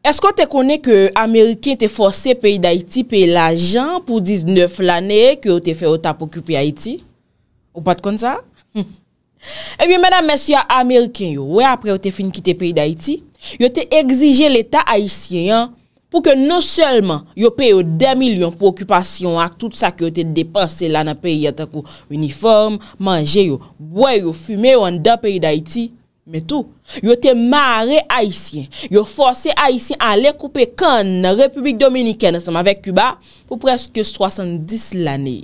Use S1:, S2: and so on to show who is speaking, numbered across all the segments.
S1: Esko te konen ke Ameriken te force peyi d'Haïti peyi l'ajan pou 19 l'anè ke ou te fè ou ta pokupi Haïti? Ou pat kon sa? E bi mena mèsyan Ameriken yo, wè apre ou te fin ki te peyi d'Haïti, yo te egzije l'Etat Haitien yon pou ke nou selman yo peyo 2 milyon pokupasyon ak tout sa ke yo te depanse la nan peyi yon tako uniform, manje yo, wè yo, fume yo an da peyi d'Haïti. Metou, yo te mare Haitien, yo force Haitien a le koupe kan Republik Dominikene, seman vek Cuba, pou preske 70 l'anè.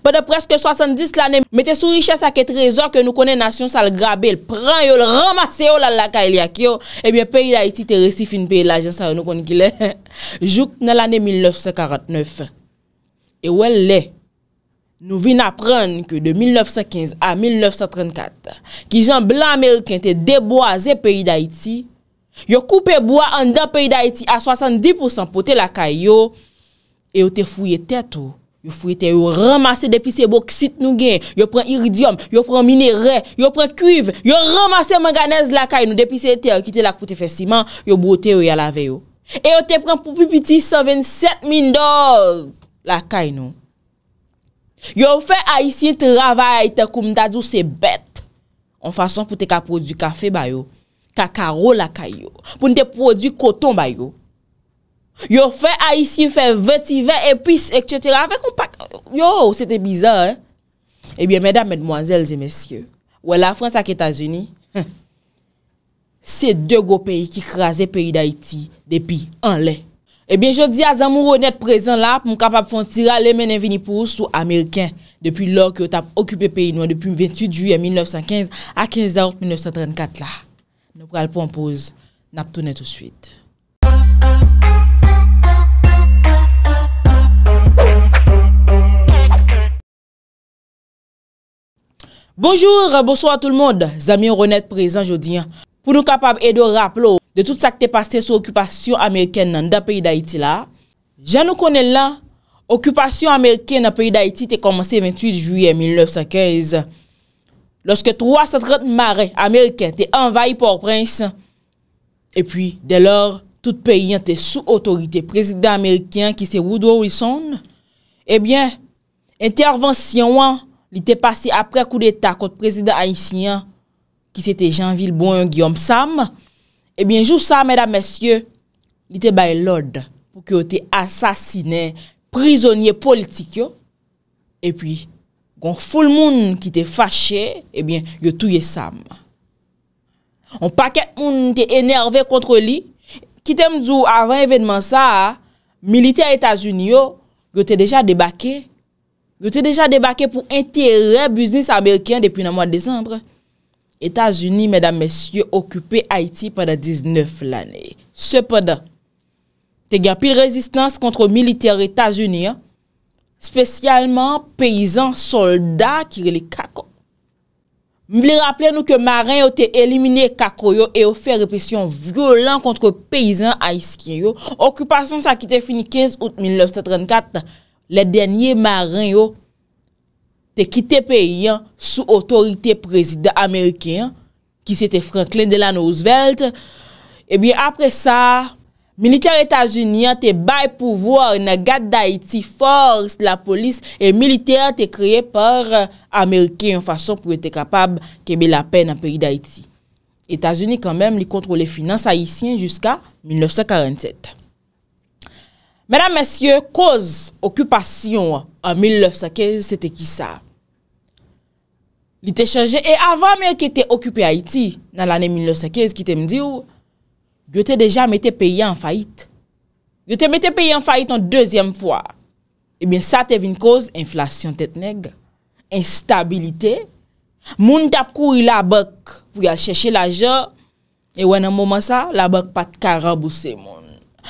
S1: Pa de preske 70 l'anè, metè sou richè sa ke trezor ke nou konè nation sa l'grabè, l'pran yo l'ramase yo lal la kailyak yo, ebyè peyi l'Haiti te resifin peyi l'ajensan yo nou kon gile. Jouk nan l'anè 1949, e wel lè. Nou vin apren ke de 1915 a 1934, ki jan blan Ameriken te deboaze peyi da iti, yo koupe boa an da peyi da iti a 70% pote lakay yo, e yo te fouye tet ou, yo fouye te yo ramase depi se bok sit nou gen, yo pren iridium, yo pren minire, yo pren kuiv, yo ramase manganez lakay nou depi se te, yo kite lak pou te fesiman, yo brote ou yalave yo. E yo te pren pou pi piti 127 min dol lakay nou. Yo fè Aïtien travè Aïtè koum dadzou se bèt. On fason pou te ka produ kafe bayo, ka karo la kayo, pou te produ koton bayo. Yo fè Aïtien fè vetiver, epis, etc. Yo, se te bizan, eh. Ebyen, mèdame, mèdmoazèl, zè mèsyè, wè la Fransak Etasouni, se dè gò peyi ki krasè peyi d'Aïtie depi an lè. Ebyen, jodi a Zamyon Ronet prezant la, mou kapap fon tira le menen veni pou sou Ameriken depi lor ki ot ap okupe peyinoan depi 28 Juyen 1915 a 15 Aout 1934 la. Nou kwa alpon pouz, nap tounen tout suite. Bonjour, bonsoir tout le monde, Zamyon Ronet prezant jodi a. Pou nou kapab edo rap lo de tout sa ki te pase sou okupasyon Ameriken nan da peyi d'Haïti la, jan nou konen lan, okupasyon Ameriken nan peyi d'Haïti te komanse 28 juye 1915. Lorske 330 mare Ameriken te envaye Port Prince, e pi de lor, tout peyi an te sou otorite prezident Ameriken ki se wou do ou y son, e eh bien, intervensyon an li te pase apre kou de ta kont prezident Haitien, ki se te Jean-Vilboin Guillaume Sam, e eh bin jou sa, mèdame, mèsyè, li te bay lòd pou ki yo te asasine, prizonye politik yo, e pi, gon foul moun ki te fache, e eh bin yo touye Sam. On paket moun te enerve kontre li, ki tem djou avan evèdman sa, milite a Etasun yo, yo te deja debake, yo te deja debake pou enterre biznis Amerikyan depi nan mwa dezembre. Etats-Unis, mesdames, messieurs, okupé Haïti pandè 19 l'année. Se podè, te gèpil rezistans kontre militer Etats-Unis, spesyalman peyizan soldat kire li kakò. Mvile rappelè nou ke marin yo te elimine kakò yo e yo fè repression violant kontre peyizan haïs kien yo. Okupasyon sa ki te fini 15 out 1974, le denye marin yo, te kite peyi sou otorite prezident Ameriken, ki se te Franklin Delano Roosevelt. Ebyen eh apre sa, militer Etasunian te bay pouvoar na gade d'Haïti force la polis e militer te kreye par euh, Ameriken fason pou ete kapab kebe la pen a peyi d'Haïti. Etasunian kanmèm li kontrole finanse Haitien jiska 1947. Mèdam mèsyen, koz okupasyon wak An 1915, sete ki sa? Li te chanje. E avan me ke te okupi Haiti nan l'anen 1915, ki te mdi ou, yo te deja mette peye an fayit. Yo te mette peye an fayit an dezyem fwa. Ebyen sa te vin koz, inflasyon tet neg. Instabilite. Moun tap kou yi la bak pou ya cheshe la ja. E wè nan mouman sa, la bak pat karabouse moun.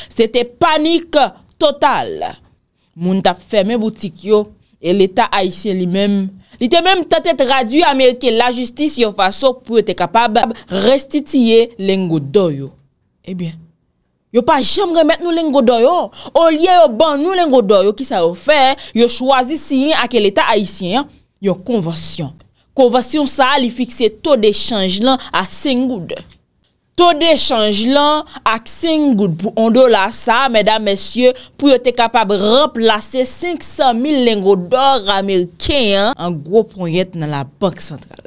S1: Se te panik total. Moun tap ferme boutik yo, e l'Etat Haitien li menm, li te menm tatet radu Amerike la justis eh yo faso pou ete kapab restitye lengo do yo. Ebyen, yo pa jem remet nou lengo do yo, o liye yo ban nou lengo do yo ki sa yo fe, yo chwazi siyen ake l'Etat Haitien yo, yo konvasyon. Konvasyon sa li fikse to de chanj lan a sengou dek. Sode chanj lan ak 5 gout pou ondo la sa, mèdam mèsyè, pou yo te kapab remplase 500.000 lingot dòr Amerikè, an gro ponyèt nan la bank sentral.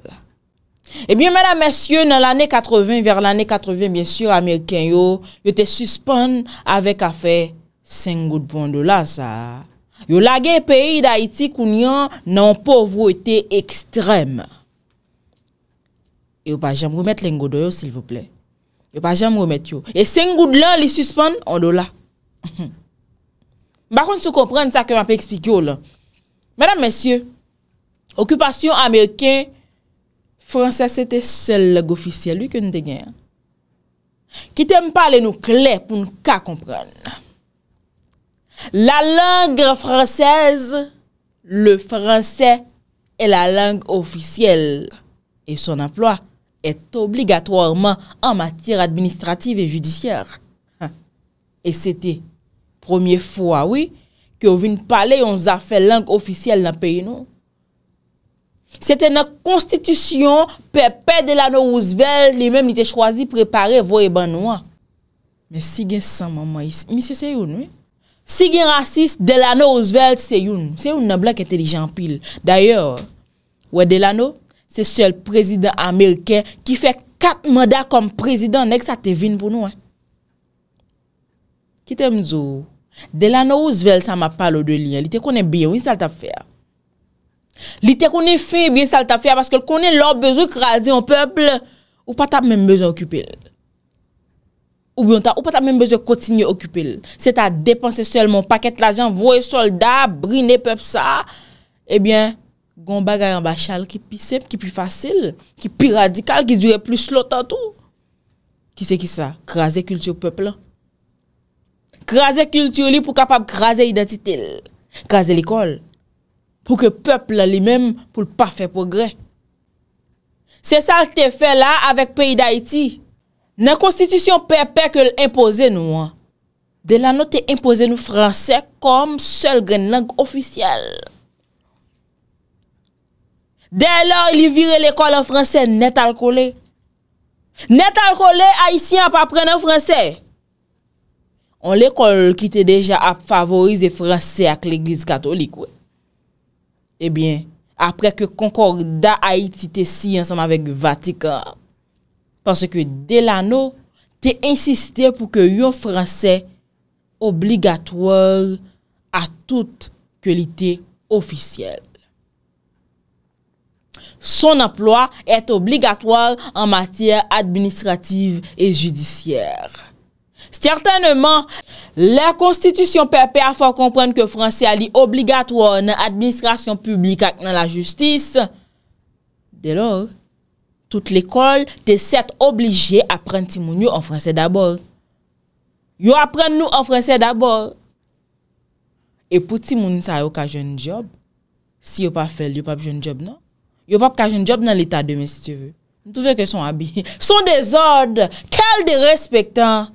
S1: Ebyen eh mèdam mèsyè, nan l'année 80, ver l'année 80, mèsyè, Amerikè yo, yo te suspèn avèk a fè 5 gout pou ondo la sa. Yo lage peyi d'Haïti kounyan nan povroute ekstrem. Yo pa jèm roumèt lingot dòr yo sil voplè. a pas jamais remettre yo. Et 5 gouttes là, les suspend en dollars. Par contre, si vous comprenez ça que m'a expliqué oh là. Mesdames, messieurs, occupation américaine français, c'était seul langue officielle lui que nous gagné. Qui t'aime parler nous clair pour nous comprendre. La langue française, le français est la langue officielle et son emploi. et obligatoirman an matir administrativ e judisyar. E sete, promye fwa, wè, ki ou vin pale yon zafè lang ofisyel nan peyi nou. Sete nan konstitusyon, pe pe Delano Roosevelt li menm nite chwazi preparè vo e ban noua. Men sigen san mamay, misi se yon, wè? Sigen rasist, Delano Roosevelt se yon. Se yon nan blak etelijan pil. Daye, wè Delano, se sel prezident Ameriken ki fe kat mada kom prezident nek sa te vin pou nou. Ki te mzou, de la nou zvel sa ma palo de li, li te konen biye ou yon salta fea. Li te konen fi biye salta fea, paske konen lor bezo kralze yon peple, ou pata mwen bezo okupil. Ou biyontan, ou pata mwen bezo kontinye okupil. Se ta depanse sel mon paket la jan, voye solda, brine pep sa, ebyen eh Gon bagay an bachal ki pi sep, ki pi fasil, ki pi radikal, ki dure plus lot an tou. Ki se ki sa? Kraze kultyo peple. Kraze kultyo li pou kapap kraze identitel, kraze likol. Pou ke peple li mem pou l pafe progre. Se sa l te fe la avek peyi d'Haïti, nan konstitusyon pepe ke l impose nou an. De la nou te impose nou franse kom sel gen lang ofisyal. Den lor li vire l'ekol an franse net alkole. Net alkole a y eh si ap aprene an franse. An l'ekol ki te deja ap favorize franse ak l'eglise katolik we. Ebyen, apre ke konkorda a y ti te si ansanm avek vatika. Pansè ke delano te insiste pou ke yon franse obligatouar a tout külite ofisyel. Son emploi et obligatoir en matier administrativ e judisyer. Sertaneman, la konstitusyon pepe a fò kompren ke fransè li obligatoir nan administrasyon publik ak nan la justis. De lò, tout l'ekol te set obligé apren ti moun yo an fransè dabòl. Yo apren nou an fransè dabòl. E pou ti moun sa yo ka joun job, si yo pa fel yo pa joun job nan. Yo pa pou kajen job nan l'état de mes, si te ve. Son désordre, kel de respectant,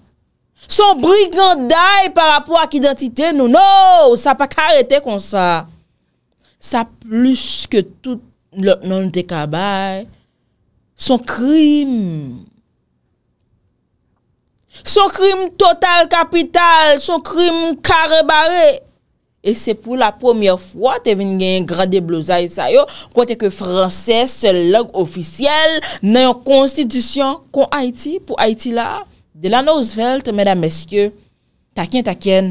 S1: son briganday par rapport ak identité, nou nou, sa pa karete kon sa. Sa plus ke tout l'hote nan de kabay, son krim, son krim total kapital, son krim kare baret. E se pou la pwomye fwa te vin genye grad de blozay sa yo, kwa te ke franse sel log ofisyel nan yon konstidisyon kon Haiti pou Haiti la. De la noz velte, mèdam eskyo, takyen takyen.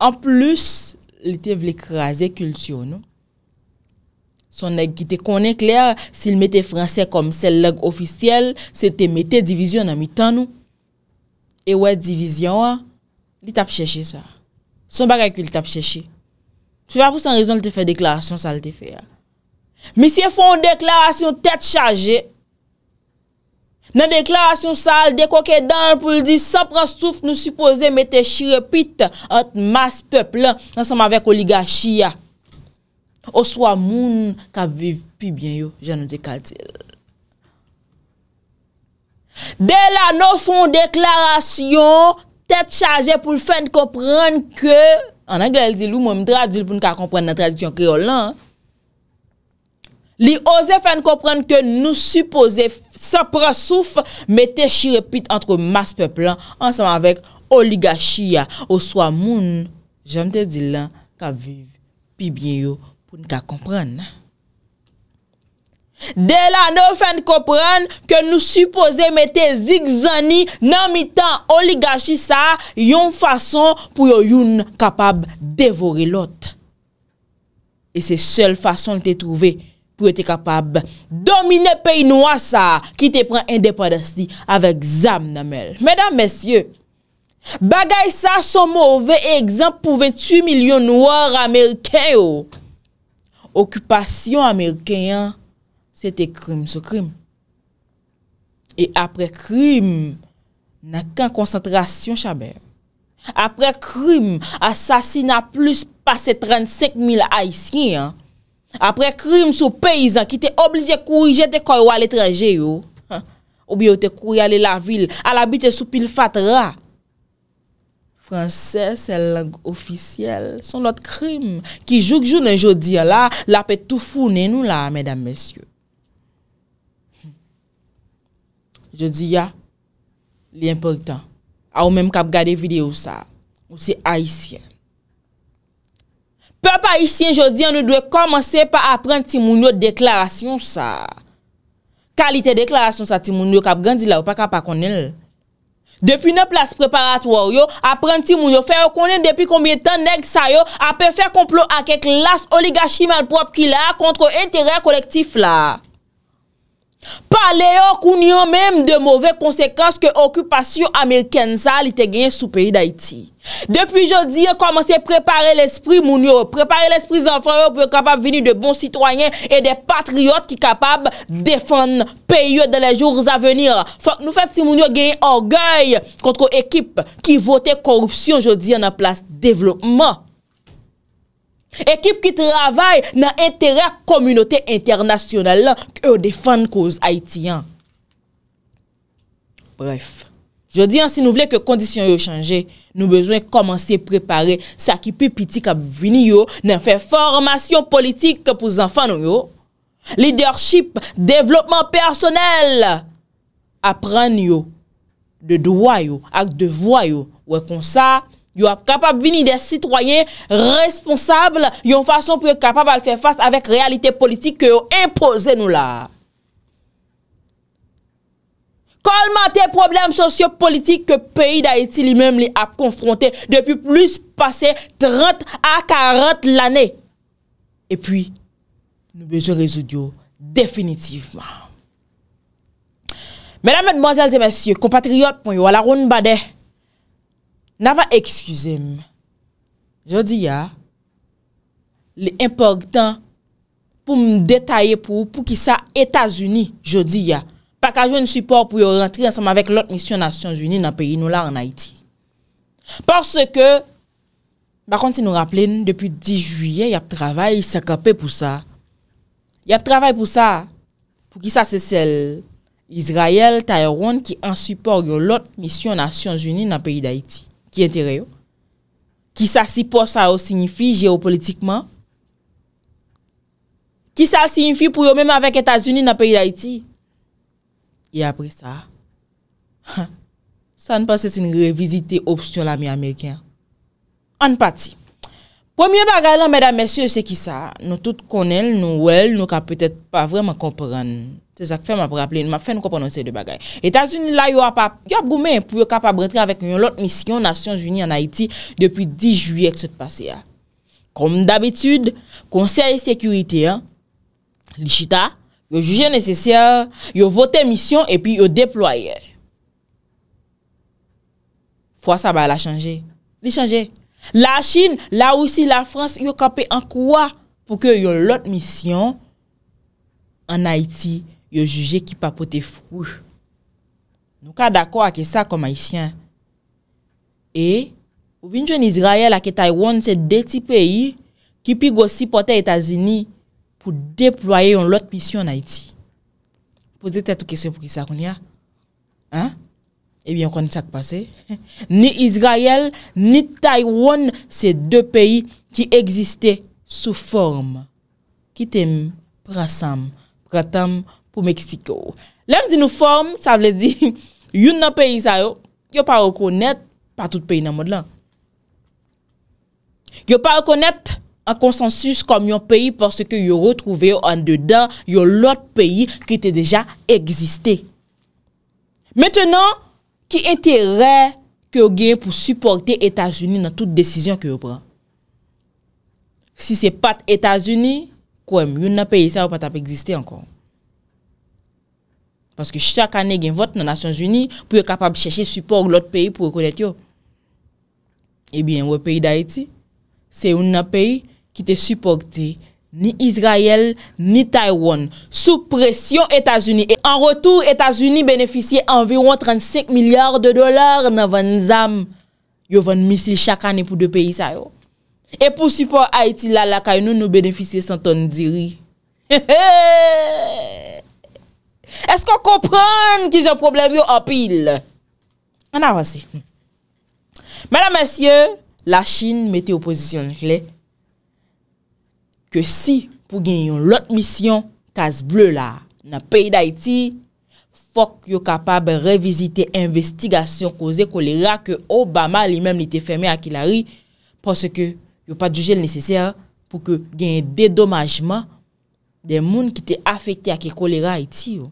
S1: An plus, li te vle kreaze külsyon nou. Son neg ki te konen kler, si l mette franse kom sel log ofisyel, se te mette divisyon nan mi tan nou. E wè divisyon an, li tap chèche sa. Son ba kakil tap chèchi. Sou pa pou san rezon l te fè deklarasyon sal te fè ya. Mi se fòn deklarasyon tèt chajè, nan deklarasyon sal dek wakè dan pou l di sapran stouf nou suppose metè chirepit at mas pepl nan som avèk oliga chia. Oso a moun ka viv pi byen yo, jè nan dekaltè. Dè la nou fòn deklarasyon, Tèp chaje pou l fèn kòprenn kè, an an gèl di lou mou mdra di l pou n ka kòprenn nan tradisyon kriyo lan. Li ose fèn kòprenn kè nou suppose sa prasouf metè shirepit antre mas peplan ansèman vek oligachia ou swamoun. Jèm te di lan ka viv pi bye yo pou n ka kòprenn nan. Dè la nou fèn kòpren Kè nou supose metè zik zani Nan mitan oligashi sa Yon fason pou yo yon Kapab devore lot E se sel fason Te trouve pou yo te kapab Domine pey noua sa Ki te pren indepandasti Avèk zam namèl Mèdam mèsyè Bagay sa son mouvè Ek zan pou 28 milyon nouar Amerikè yo Okupasyon Amerikè yon se te krim sou krim. E apre krim, nan ken konsentrasyon chabe. Apre krim, asasin nan plus pase 35 mil aisyen. Apre krim sou peyizan ki te oblije kouye jete kouye wale traje yo. Obye yo te kouye ale la vil, ala bite sou pil fatra. Fransese, se lang ofisyel, son lot krim ki jouk jou nan jodi ya la, la pe toufou nenou la, medan mesyou. Je di ya, li important, a ou menm kap gade videyo sa, ou se haisyen. Pe pa haisyen, je di ya, nou dwe komanse pa apren timounyo deklarasyon sa. Kalite deklarasyon sa timounyo, kap gande la ou pa kap akonel. Depi nou plas preparatwaryo, apren timounyo, fey akonel depi komye tan neg sayo, apen fey komplon a kek las oligachiman prop ki la, kontre entere kolektif la. Palè yo kounyon mèm de mouvè konsekans ke okupasyon Ameriken sa li te genyen sou peyi d'Haïti. Depi jodi yo komanse prepare l'esprit moun yo, prepare l'esprit zanfaryon pou yo kapab veni de bon citoyen e de patriyot ki kapab defan peyi yo de la jouns avenir. Fok nou fèt si moun yo genyen orgay kontro ekip ki votè korupsyon jodi yo nan plas devlopman. Ekip ki travay nan entere a komunote internasyonal la ki ou defan kouz Haitian. Bref, je di an si nou vle ke kondisyon yo chanje, nou bezwen komanse prepare sa ki pi piti kap vini yo nan fe formasyon politik pou zanfan yo yo. Lidership, devlopman personel, apren yo de dwa yo ak de vwa yo we kon sa Yo ap kapab vini de sitwoyen responsable yon fason pou yo kapab al fè fast avèk realite politik yo yo impose nou la. Kolmante problem sosyo-politik ke peyi da eti li mèm li ap konfronte depi plus pase 30 a 40 l'anè. E pwi, nou bezo rezou diyo definitivman. Mèdame, mèdmozèl, zè mèsyè, kompatriot, pon yo wala roun badeh. Nava ekskuse m, jodi ya, li importan pou m detaye pou ki sa Etasuni, jodi ya, pak ajo n suport pou yo rentri ansama vek lot misyon Asyons Uni nan peyi nou la an Haiti. Parce ke, bak konti nou rappele, depi 10 juye, yap travay, yi se kapè pou sa. Yap travay pou sa, pou ki sa se sel Israel, Tayron ki ansuport yo lot misyon Asyons Uni nan peyi d'Haiti. Ki entere yo? Ki sa si posa yo signifi jeopolitikman? Ki sa signifi pou yo mèm avèk Etasuni na peyi d'Aiti? E apre sa, sa anpase sin revisite opsyon la mi Ameriken. Anpati. Po mye bagay lan mèdam mèsyo yo se ki sa, nou tout konel, nou wel, nou ka petèt pa vreman komprenn. Tè sa k fè m ap rappele, m ap fè nou kon prononse de bagay. Etats-Unis la yo ap gome pou yo kap abretre avèk yon lot misyon Nasyons Uni an Haiti depi 10 juye k sot pase ya. Kom d'habitude, konser yon sekurite lichita yo juje nesesye yo vote misyon epi yo deploye. Fwa sa ba la chanje. Li chanje. La Chine, la ou si la Frans, yo kape an kwa pou ke yon lot misyon an Haiti yo juje ki pa pote fkouj. Nou ka dako a ke sa kom haisyen. E, ou vinjwen Israel a ke Taiwan se de ti peyi ki pi gosi pote Etasini pou deploye yon lot pisyon Haiti. Poze te tou kesyon pou ki sa kon ya? Ha? Ebyon koni sa k pase. Ni Israel, ni Taiwan se de peyi ki egziste sou form. Kitem prasam, pratam, pou m'eksplik yo. Lèm di nou form, sa vle di, yon nan peyi sa yo, yo pa rekonet, pa tout peyi nan mod lan. Yo pa rekonet, an konsensus, kom yon peyi, porske yo retrouve yo an dedan, yon lot peyi, ki te deja egziste. Mètènon, ki entere, ki yo gen pou suporte Etat-Unis, nan tout decizyon ki yo pran. Si se pat Etat-Unis, kouèm, yon nan peyi sa yo, pa tap egziste ankon. Panske chakane gen vot nan Nasyon Zuni pou yo kapab eh chèche support lout peyi pou yo konet yo. Ebyen, wè peyi d'Haiti, se yon nan peyi ki te supporte ni Israel ni Taiwan sou presyon Etasuni. En rotou, Etasuni beneficye anveyon 35 milyard de dolar nan van zam yo van misil chakane pou de peyi sa yo. E pou support Haiti la lakay nou nou beneficye 100 ton diri. Esko kompran ki zyon problem yo apil? An avansi Mè nan mè sye, la chine mette oposisyon lè Ke si pou gen yon lot misyon Kaz ble la, nan peyi da iti Fok yo kapab revisite investigasyon Koze kolera ke Obama li mèm li te fèmè akilari Ponsè ke yo pa djoujèl nesesè Pou ke gen dedomajman de moun ki te afekte a ke kolera a iti yo.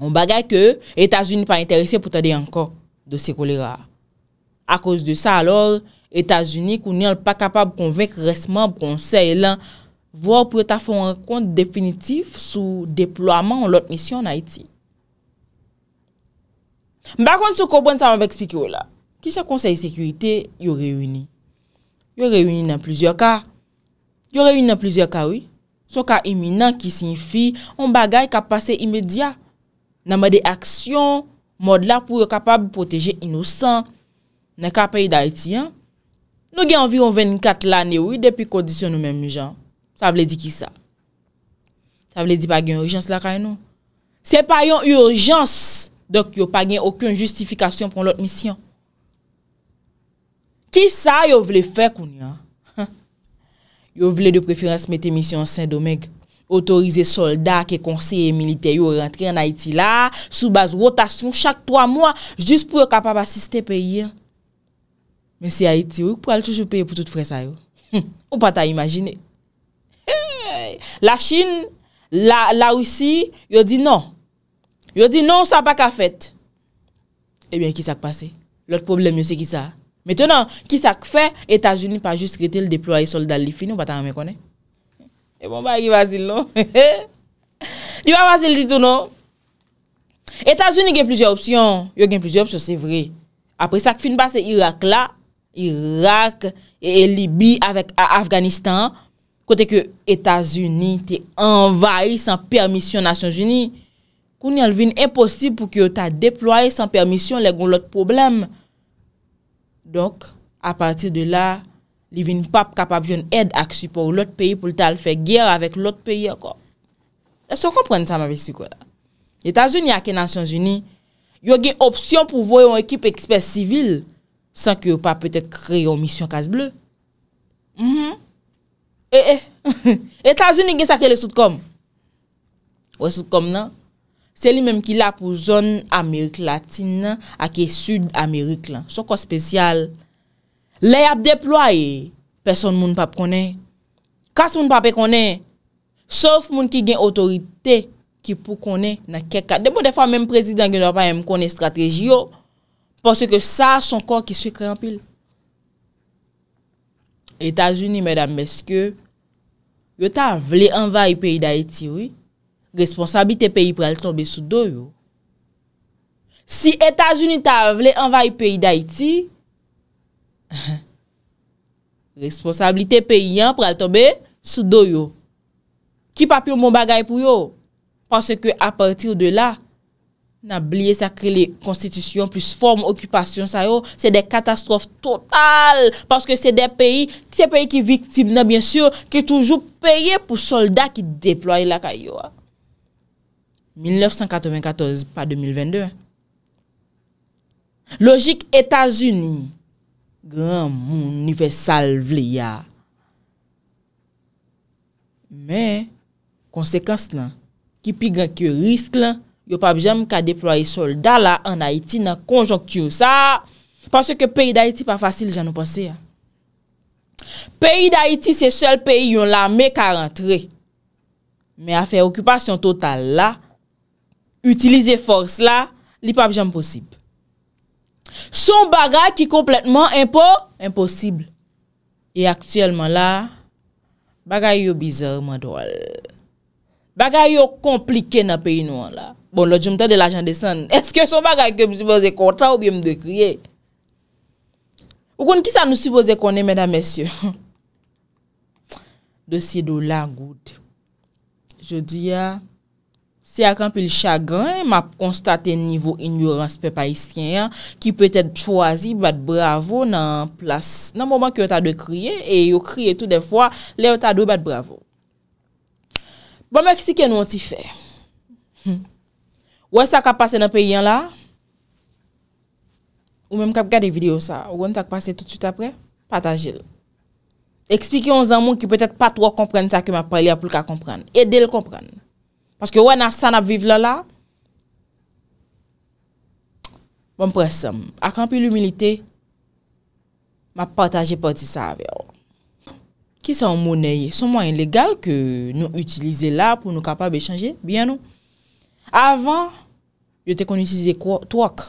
S1: On bagay ke, Etats-Unis pa n'interese pou tade anko de se kolera. A koz de sa, alor, Etats-Unis kou ni al pa kapab konvek resman pou konsey lan vwo pou ta foun rekont definitif sou deplouaman ou lot misyon a iti. Mba kont sou kobwen sa mwen vek spiki yo la. Kishan konsey sekurite yo reyouni. Yo reyouni nan plizyo ka. Yo reyouni nan plizyo ka, wii. Sou ka iminan ki sinfi, on bagay ka pase imedya. Nanman de aksyon, mod la pou yo kapab proteje inousan, nan ka peyi da iti an. Nou gen anvi yon 24 lane ou, depi kondisyon nou menmou jan. Sa vle di ki sa? Sa vle di pa gen urjans la kay nou? Se pa yon urjans, dok yo pa gen okyon justifikasyon pou lout misyon. Ki sa yo vle fe kouni an? Yo vle de preferans mette misyon Saint-Domingue, otorize soldat ke konseye milite yo rentre an Haiti la, soubaz wotasyon chak 3 mwa, jis pou yo kapap asiste peyi. Men si Haiti, yo pou al toujou peyi pou tout fre sa yo. Ou pata imagine. La Chine, la Laos, yo di nan. Yo di nan, sa pa ka fet. Ebyen, eh ki sa kpase? Lot problem yo se ki sa a? Mètè nan, ki sak fè, Etat-Unis pa jist krete l deploye soldal li fin nou batan an mè konè. E bon ba yi vazil nou. Di ba vazil ditou nou. Etat-Unis gen plizye opsyon. Yo gen plizye opsyon, se vre. Apre sak fin ba se Irak la. Irak e Libi avèk Afganistan. Kote ke Etat-Unis te envaye san permisyon Nasyon-Unis. Koun yon vin eposib pou ki yo ta deploye san permisyon le goun lot probleme. Donk, a patir de la, li vin pap kapap joun ed akchi pou l ot peyi pou l tal fè gyer avèk l ot peyi akò. E so kompren sa m avè si kwa la. Etan jouni ake nasyon jouni, yon gen opsyon pou voyon ekip ekspert sivil san ki ou pap petè kre yon misyon kase ble. Mh mh, e e, etan jouni gen sakè le soud kom. Ou e soud kom nan? Se li menm ki la pou zon Amerik latin nan, ake sud Amerik lan. Son kon spesyal. Le yap deploye, person moun pap konen. Kas moun pap konen. Sof moun ki gen otorite ki pou konen nan kekka. Debo defa menm prezident gen wapayen m konen strategyo. Ponsen ke sa son kon ki se krempil. Etasuni menm meske, yo ta vle anva yi peyi da iti wii. responsabili te peyi pou al tombe sou do yo. Si Etat-Unis ta avle envaye peyi da Iti, responsabili te peyi yon pou al tombe sou do yo. Ki pa pi ou mou bagay pou yo? Pwase ke apartir de la, nan bliye sa kre le konstitusyon, plus form, okupasyon sa yo, se de katastrofe total, pwase ke se de peyi, se peyi ki viktim nan, se peyi ki toujou peye pou soldat ki deploy la kay yo a. 1994, pa 2022. Logik Etas-Uni, gram, moun, nifè sal vle ya. Mè, konsekans lan, ki pigan ki yo risk lan, yo pab jèm kadeploye solda la an Haiti nan konjonktyo sa. Pansè ke peyi d'Haiti pa fasil jan nou panse ya. Peyi d'Haiti se sel peyi yon la mè karentre. Mè a fè okupasyon total la, Utilize force la, li pa ap jam posib. Son bagay ki kompletman impor, imposib. E aktuelman la, bagay yo bizar man do al. Bagay yo komplike na peyi nou an la. Bon, lo jomte de la jan desan. Eske son bagay kem si voze kontra ou biye m de kriye? Ou kon ki sa nou si voze konen, mèdam mèsyon? Dosye dou la gout. Je di ya... Se ak anpil chagrin, m ap konstate nivou ignorans pe paiskyen yan, ki pwetet pwazi bat bravo nan plas, nan mouman ki yo ta de kriye, e yo kriye tout de fwa, le yo ta de bat bravo. Bon, mèk, si kè nou an ti fè? Hmm. Ouè sa kap pase nan pe yon la? Ou mèm kap kè de video sa? Ouè nou sa kap pase tout süt apre? Pat a jè lè. Ekspikè yon zan moun ki pwetet pat wò komprèn sa ke m ap pale a pou l ka komprèn. E del komprèn. Paske wè nan san ap viv lò lò. Bon presèm. Ak an pi l'humilite, ma pataje pati sa avè. Oh. Ki sa yon mounè yè? Son moun yon legal ke nou utilize lò pou nou kapab echange? Bien ou? Avan, yo te koni sise kwa tuwak.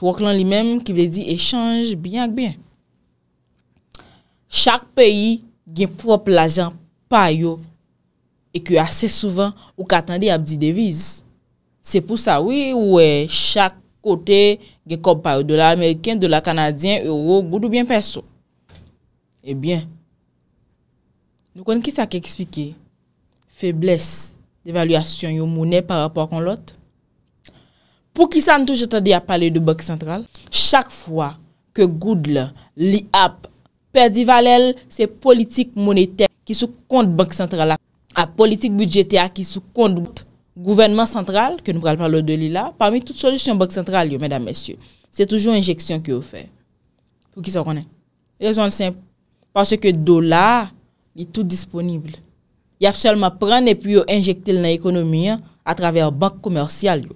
S1: Tuwak lan li menm ki vle di echange, bien ak bien. Chak peyi, gen prop l'ajan, pa yo, yo, e ki ase souvan ou katande ap di devise. Se pou sa, oui, ouwe, chak kote ge kop pa ou euh, do la Ameriken, do la Kanadyen, Euro, Goud ou bien perso. Ebyen, eh nou konen ki sa ke ekspike febles devalyasyon yo mounen par rapport kon lot. Po ki sa n touj atande a pale de bank sentral, chak fwa ke Goud li ap perdi valel se politik mouneter ki sou kont bank sentral ak. a politik budjeti a ki sou kondout gouvenman sentral, ke nou pral pral ou de li la, parmi tout solusyon bank sentral yo, c'est toujou injeksyon ki ou fe. Fou ki sa konen. Rezon le semp, parce ke do la, li tout disponible. Ya pselman pran ne pu yo injektyl na ekonomi a traver bank komersyal yo.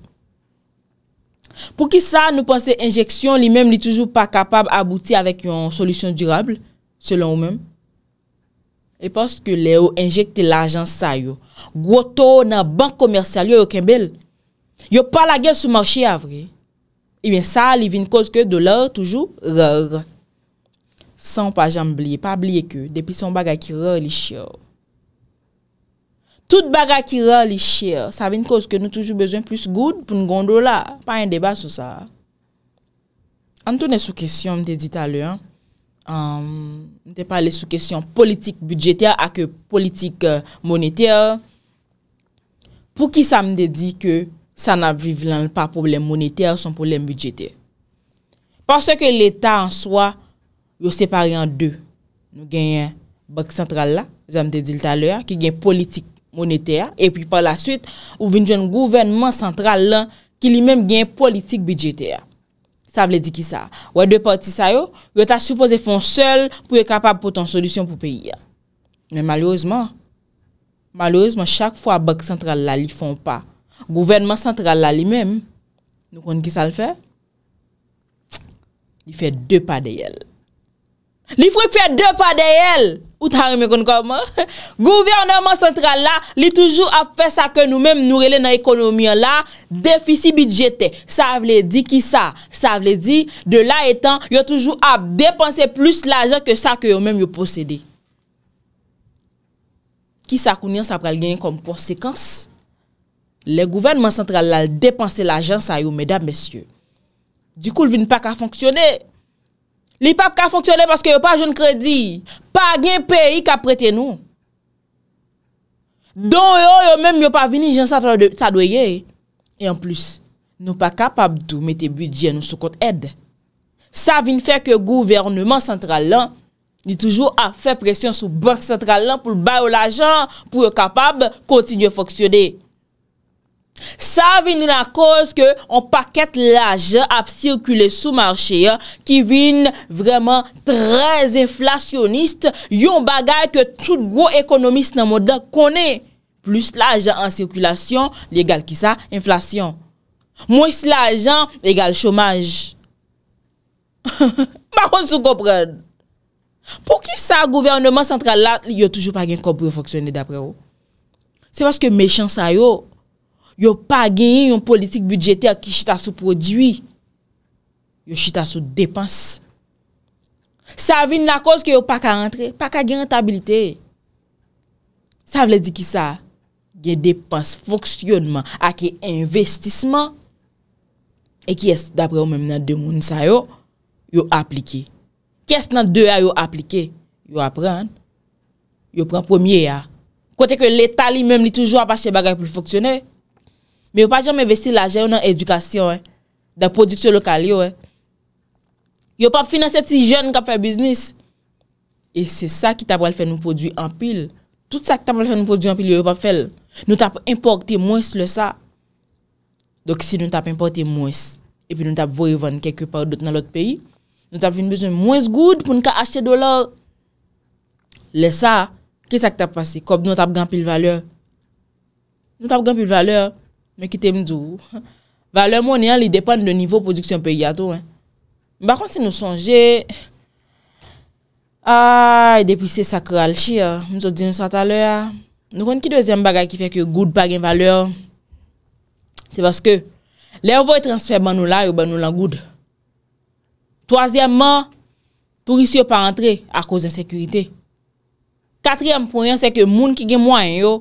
S1: Fou ki sa, nou panse injeksyon li mem li toujou pa kapab abouti avèk yon solusyon dirabl, selon ou menm. E paske le ou enjekte l'anjan sa yo, gwo to nan bank komersyal yo yo kembel, yo pa la gen sou marchi avre. E ben sa li vin kouz ke do lor toujou ror. San pa jan blie, pa blie ke, depi son baga ki ror li shir. Tout baga ki ror li shir, sa vin kouz ke nou toujou bezwen plus goud pou n'gondola. Pa yon deba sou sa. An toune sou kesyon mte dit alè an. an te pale sou kesyon politik budjetè ake politik euh, monètè a, pou ki sa m de di ke sa nan vive lan pa problem monètè a, son problem budjetè a. Pase ke l'Etat an soa yo separe an de, nou genyen bak sentral la, za m de di l talè a, ki genyen politik monètè a, e pi pa la suite, ou vinjwen gouvernement sentral la, ki li menm genyen politik budjetè a. Sa vle di ki sa, wè dè pati sa yo, wè ta suppose fon sel pou e kapab pou ton solusyon pou peyi ya. Mè malouzman, malouzman chak fwa bak sentral la li fon pa, gouvenman sentral la li mèm, nou kon ki sa l fè? Li fè dè pat de yèl. Li fwe fè dè pat de yèl! Ou ta reme kon kon man? Gouvernement central la li toujou ap fè sa ke nou mèm nou rele nan ekonomi an la defisi bidjetè. Sa vle di ki sa? Sa vle di de la etan yo toujou ap depanse plus l'ajan ke sa ke yo mèm yo posede. Ki sa kon yon sa pral genye kon konsekans? Le gouvernement central la l depanse l'ajan sa yo mèdam mèsyè. Di koul vin pa ka fonksyonè. Li pap ka foksyone paske yo pa joun kredi, pa gen peyi ka prete nou. Don yo, yo menm yo pa vini jen sa doye. E an plus, nou pa kapab tou mette budget nou sou kont ed. Sa vini fek yo gouvernement sentral lan, di toujou a fe presyon sou bank sentral lan pou bay ou la jan pou yo kapab kontinye foksyone. Sa vin nou la koz ke on paket l'ajan ap sirkule soumarche ya Ki vin vreman trez inflationist Yon bagay ke tout gwo ekonomist nan moda kone Plus l'ajan an sirkulasyon, li egal ki sa inflasyon Mois l'ajan, li egal chomaj Ma kon sou kopren Po ki sa gouvernement sentral la, li yo toujou pa gen kopren foksyone dapre yo Se baske mechans a yo yo pa genyi yon politik budjetel ki chita sou prodwi, yo chita sou depans. Sa vin la koz ki yo pa ka rentre, pa ka genyantabilite. Sa vle di ki sa, genyantabilite, depans, foksyonman, akye investisman, e ki es dapre ou menm nan demoun sa yo, yo aplike. Kes nan deyo yo aplike? Yo apren, yo pren pwemye ya. Kote ke leta li menm li toujwa pa che bagay pou foksyonnen, Me yo pa jom investi lajè ou nan edukasyon. Da prodiksyon lokal yo. Yo pa finanse ti joun nou ka fè biznis. E se sa ki tap wèl fè nou prodwi anpil. Tout sa ki tap wèl fè nou prodwi anpil yo yo pa fèl. Nou tap importe mwes lè sa. Dok si nou tap importe mwes epi nou tap voyevan kèkè pa ou dot nan lòt peyi nou tap fè mwes mwes goud pou nou ka achè dolar. Lè sa, kè sa ki tap fè se? Kop nou tap gampil valeur. Nou tap gampil valeur Mwen kite mzou, valyo mwen yan li depan de nivou produksyon pe yato. Mwen bakon ti nou sonje, ay depise sakral chi, ah. mwen zo di nou sata lè. Ah. Nou kon ki dozyen bagay ki fek yo goud bagen valyo, se baske, lè yon voy transfer ban nou la yo ban nou la goud. Tozyenman, tou risyo pa rentre a kouz ansekurite. Katryenman pou yon se ke moun ki gen mwen yo,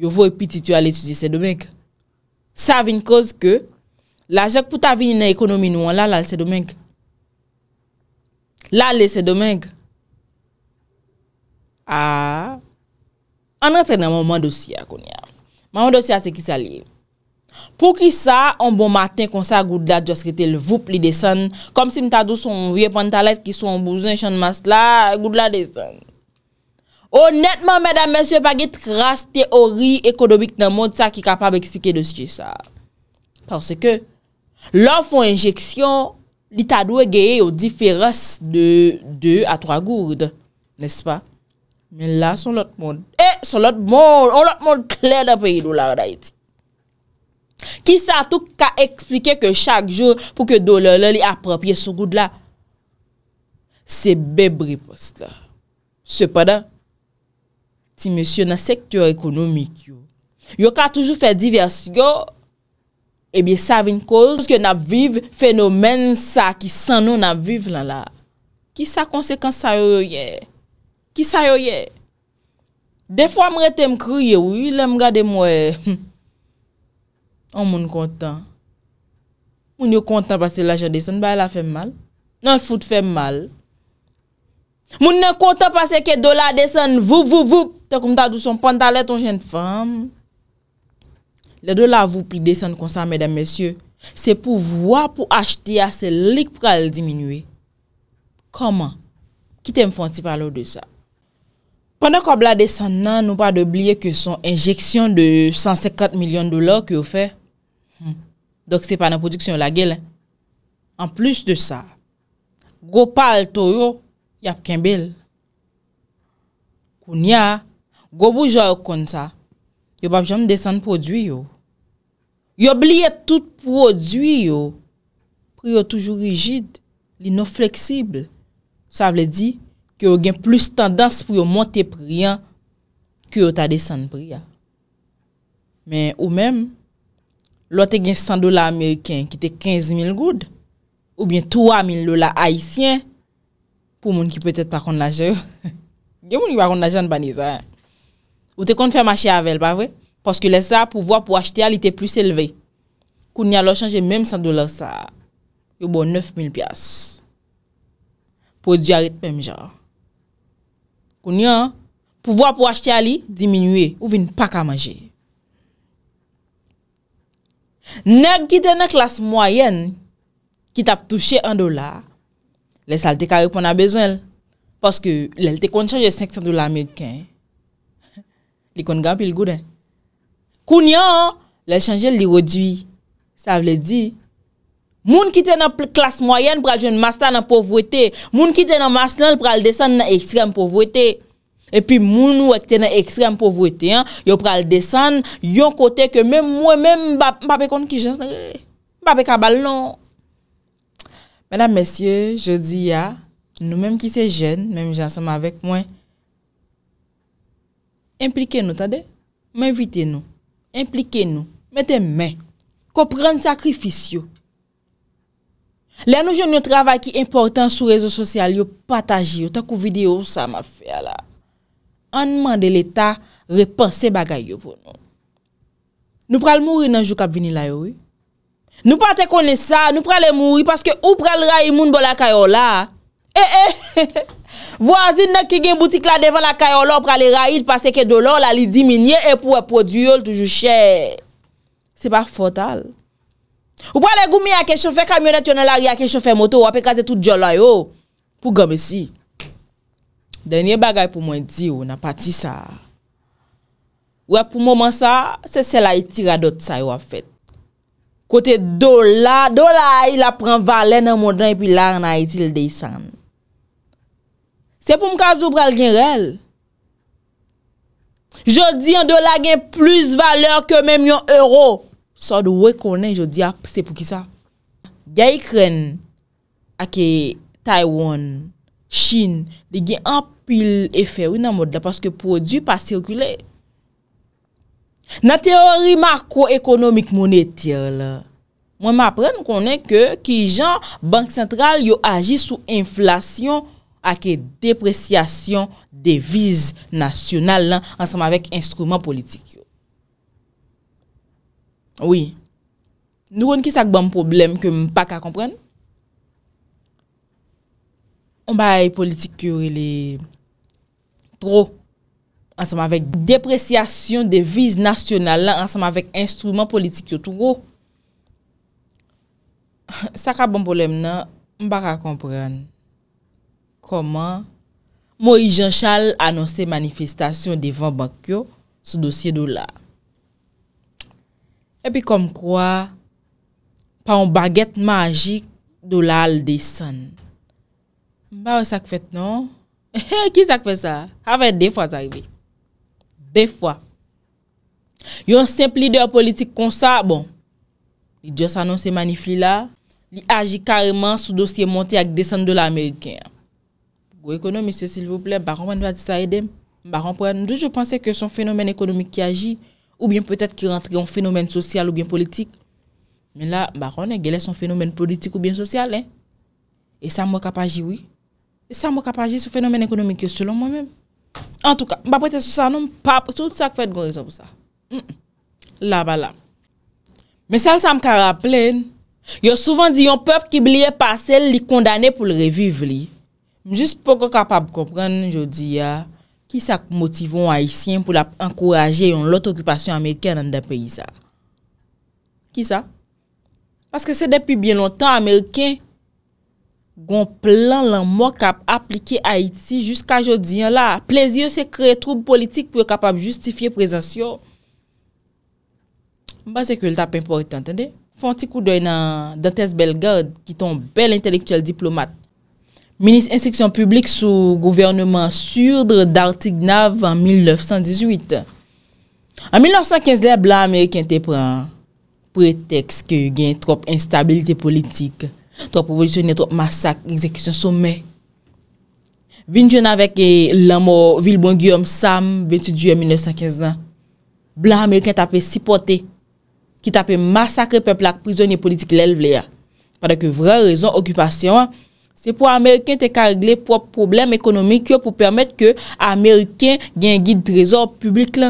S1: yo voy pitit yo al etuji se domenk. Savi n koz ke la jek pou ta vini nan ekonomi nou an la, la lese domeng. La lese domeng. A, an rentre nan moun moun dosya kon ya. Moun moun dosya se ki sali. Po ki sa, an bon maten kon sa goud la joske te l voup li desen. Kom si mta douson vye pantalet ki sou an bouzen chan mas la, goud la desen. Honètman, mèdam, mèsyon, pa ge trase teori ekonomik nan moun sa ki kapab eksplike dosye sa. Parce ke, lòf ou injeksyon, li ta dwe geye ou diferas de 2 à 3 gourd, nèspas? Mè la, son lot moun. Eh, son lot moun! On lot moun kler da peye dolar da iti. Ki sa tout ka eksplike ke chak joun pou ke dolar la li apropye sou goud la? Se bebe riposte la. Sepadè? Monsi yo nan sektor ekonomik yo Yo ka toujou fè divers yo Ebyè eh sa vin kòz Kè nan viv fenomen sa Ki san nou nan viv lan la Ki sa konsekans sa yo yo ye Ki sa yo ye Defwa mre tem kriye Ou yi lem gade mwe An hmm. moun kontan Moun yo kontan Pase la jade son ba la fè mal Nan foute fè mal Moun yo kontan Pase ke do la deson vup vup vup Te koum ta douson pantale ton jen fèm. Le do la voupi desen konsan, mèdèm mèsyè, se pou vwa pou achte a se lik pou ka el diminwe. Koman? Ki te mfon ti palo de sa? Pwènen koum la desen nan, nou pa d'oublie ke son injeksyon de 150 milyon dolar ki ou fè. Dok se pa nan produksyon la gèl. En plus de sa, goupal to yo, yap ken bel. Koun ya a, Gwabou jwa yo kon sa, yo bap jwam desen prodwi yo. Yo bliye tout prodwi yo, priyo toujou rigid, li nou fleksibl. Sa vle di, ki yo gen plus tendans priyo monte priyan, ki yo ta desen priya. Men ou men, lwate gen 100 dola Ameriken ki te 15 mil goud, ou bien 3 mil dola Haitien, pou moun ki pwetet pa kon laje yo. Gen moun ki pa kon laje an baniza ya. Ou te kon fèm achè avèl, pa vè? Paske lè sa pou vò pou achè al, itè plus elvè. Koun nè lò chanjè mèm 100 dolar sa, yo bon 9000 pias. Po di arit mèm jan. Koun nè, pou vò pou achè al, diminuè, ou vin pak a manjè. Nè gide nè klas mwayen, ki tap touche 1 dolar, lè sa lè te karep wè nan bezèl, paske lè lè te kon chanjè 500 dolar mèkèn, Li kon gwa pil gwen. Koun yon, le chanje li wot di. Sa vle di. Moun ki te nan klas mwayen pral jen masta nan povwete. Moun ki te nan masta nan pral desen nan ekstrem povwete. E pi moun wak te nan ekstrem povwete. Yo pral desen yon kote ke men mwen mwen mbap mbap e kon ki eh, jen. Mbap e kabal non. Menam mesye, je di ya. Nou menm ki se jen, menm jan sem avèk mwen. Implike nou tade, mwenvite nou, implike nou, mette men, kopren sakrifis yo. Le anou joun yo travay ki importan sou rezo sosyal yo pataji yo, ta kou videyo ou sa ma fe ala. An mande l'Etat repanse bagay yo pou nou. Nou pral mouri nan jou bon, kabini la yo we. Nou paten konen sa, nou pral mouri, paske ou pral rayi moun bolak a yo la. Vwa zin nan ki gen boutik la devan la kayo lò prale rayil pase ke do lò la li diminye ep wè podi yòl toujou chè. Se pa fotal. Ou prale goumi ake chefe, kamyonet yon nan lari ake chefe moto wè pe kaze tout jolay yo pou gam e si. Danyen bagay pou mwen di yo nan pati sa. Wè pou mwen sa, se se la iti radot sa yo a fèt. Kote do la, do la a yi la pran valen nan mondan epi la nan iti l dey san. Se pou mkazu bral gen rel. Jodi yon dola gen plus valeur ke mèm yon euro. Sa do we konen jodi ap, se pou ki sa. Gya yi kren ake Taiwan, Chine, de gen anpil efè wè nan mod la, paske prodü pa sirkule. Na teori mako ekonomik moun etir la, mwen m apren konen ke ki jan bank sentral yo agi sou inflasyon akè depresyasyon de viz nasyonal lan ansanm avèk instrument politik yo. Oui, nou kon ki sak ban problem ke m pa ka kompren? M ba ay politik yo, ilè tro ansanm avèk depresyasyon de viz nasyonal lan ansanm avèk instrument politik yo tro. Sak a ban problem nan, m pa ka kompren. Koman, mou i jan chal anonsen manifestasyon devan bankyo sou dosye dou la. E pi kom kwa, pa yon baget magik dou la al desen. Ba wè sak fèt non? Ki sak fèt sa? A fè de fwa sak fèt. De fwa. Yon semp li de a politik kon sa, bon, li djan sanonsen manifli la, li aji kareman sou dosye monte ak desen dou la Ameriken ya. Ou ekonomisye, s'il vous plè, baron mwen wad sa edem. Baron pou an doujou pense ke son fenomen ekonomik ki aji, ou bien pwetet ki rentre yon fenomen sosyal ou bien politik. Men la, baron e gelè son fenomen politik ou bien sosyal, en. E sa mwen kap aji, oui. E sa mwen kap aji sou fenomen ekonomik yo selon mwen mèm. En tout ka, mwen apwete sou sa, nou mwen pa, sou tout sa kwet gwen rezobou sa. La, ba, la. Men sal sa m kare aple, en. Yo souvan di yon pep ki bliye pase li kondane pou l reviv li. Just pou kon kapab kompren, jodi ya, ki sa k motivon Haitien pou la ankoraje yon lote okupasyon Ameriken nan den peyi sa? Ki sa? Paske se depi bien lontan Ameriken gon plan lan mou kap aplike Haiti jiska jodi ya la, plezio se kre troub politik pou yo kapab justifiye prezansyon. Mba se kre l tap important, entende? Fon ti kou doy nan Dantes Belgarde ki ton bel intelektuel diplomat Ministre instriksyon publik sou gouvernement surdre d'artignav an 1918. An 1915 lè, blan Ameriken te pran preteks ke yu gen trop instabilite politik, trop revolutionne, trop masak, exekisyon somè. Vinjou nan vek eh, lè mò vilbon Guillaume Sam, 22 an 1915 lè, blan Ameriken tapè sipote, ki tapè masakre peplak prizounye politik lè lè ya. Padè ke vre rezon okupasyon an, Te pou Ameriken te kargle prop problem ekonomik yo pou permet ke Ameriken gen guide trezor publik la.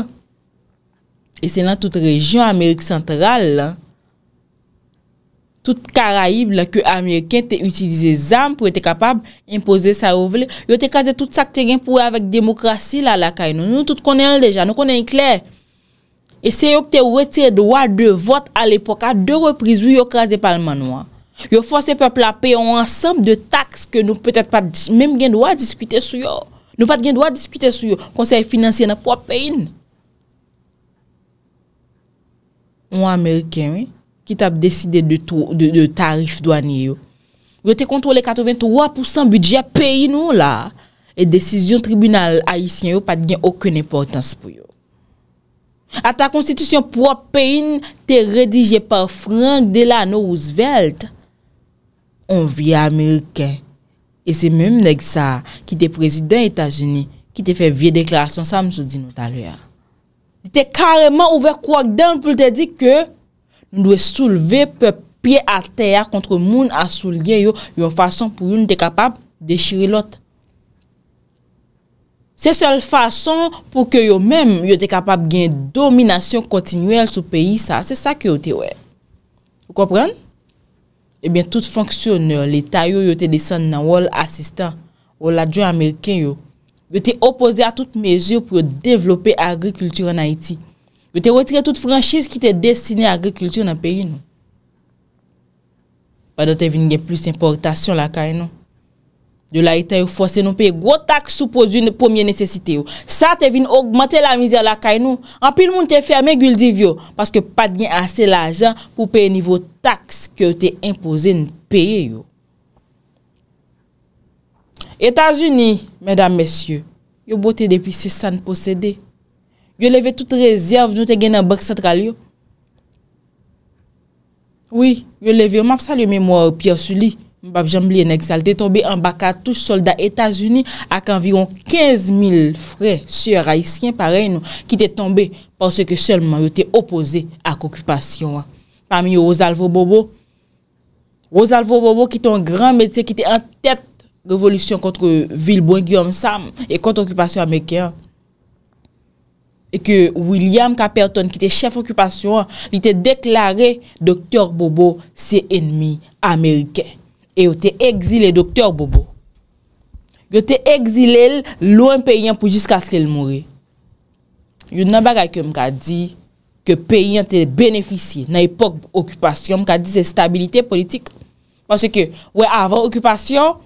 S1: E se lan tout rejyon Amerik sentral la. Tout karaib la ke Ameriken te utilize zamp pou ete kapab impose sa rouveli. Yo te kaze tout sakte gen pou avek demokrasi la la kaye. Nou tout konen deja, nou konen kler. E se yo te wete dowa de vot al epoka de reprizu yo kaze palmanwa. Yo fwase pepe la peyo an ansanm de taks ke nou petet pat, menm gen dwa diskute sou yo. Nou pat gen dwa diskute sou yo. Konseye finansyen ap wap peyin. Un Ameriken, ki tap deside de tarif douanye yo, yo te kontrole 83% budje peyin yo la. E desisyon tribunal a yisyen yo pat gen oken importans pou yo. A ta konstitusyon pou wap peyin, te redije par frang de la nou ou svelt, On vie Amerikè. E se mèm neg sa, ki te prezident Etat-Unis, ki te fè vie deklarasyon, sa m sou di nou talè ya. Ti te kareman ouve kouak den pou te di ke nou dwe souleve pep pie a te ya kontre moun a souleve yo, yo fason pou yo nou te kapab dechiri lot. Se sol fason pou yo mèm yo te kapab gen dominasyon kontinuel sou peyi sa, se sa ki yo te wè. Ou kopren? Ebyen, eh tout fonksyon, l'Etat yo yo te desen nan wòl asistan, wòl adyon Ameriken yo, yo te opoze a tout meziyo pou yo devlopè agrikultur nan Haiti. Yo te wòtire tout franschise ki te desine agrikultur nan peyi nou. Padou te vin gen plus importasyon la kay nou. Yo la itan yo fwase nou peye gwo taks sou posyoun pou mye nesesite yo. Sa te vin ogmante la mizya la kay nou. Anpil moun te fwame guldiv yo. Paske pat gen ase la ajan pou peye nivou taks ki yo te impose nou peye yo. Etas Uni, medan mesyou, yo bote depi se san posede. Yo leve tout rezerv nou te gen nan bak satral yo. Oui, yo leve yo mapsa liyo memwa ou piyo sou liyo. Mbapjambli enek salte tombe an baka tou soldat Etasuni ak anviron 15.000 frey siye rayisyen parey nou ki te tombe pwase ke selman yo te opose ak okupasyon an. Pam yo Rosalvo Bobo, Rosalvo Bobo ki te an gran medse ki te an tet revolusyon kontre vilboen Guillaume Sam e kontre okupasyon Amerikey an. E ke William Caperton ki te chef okupasyon an, li te deklare doktor Bobo se enemi Amerikey. E yo te ekzile doktor bobo. Yo te ekzile loun peyyan pou jiska skel more. Yon nan bagay kem ka di ke peyyan te benefisye nan epok okupasyon. M ka di se stabilite politik. Pase ke we avan okupasyon,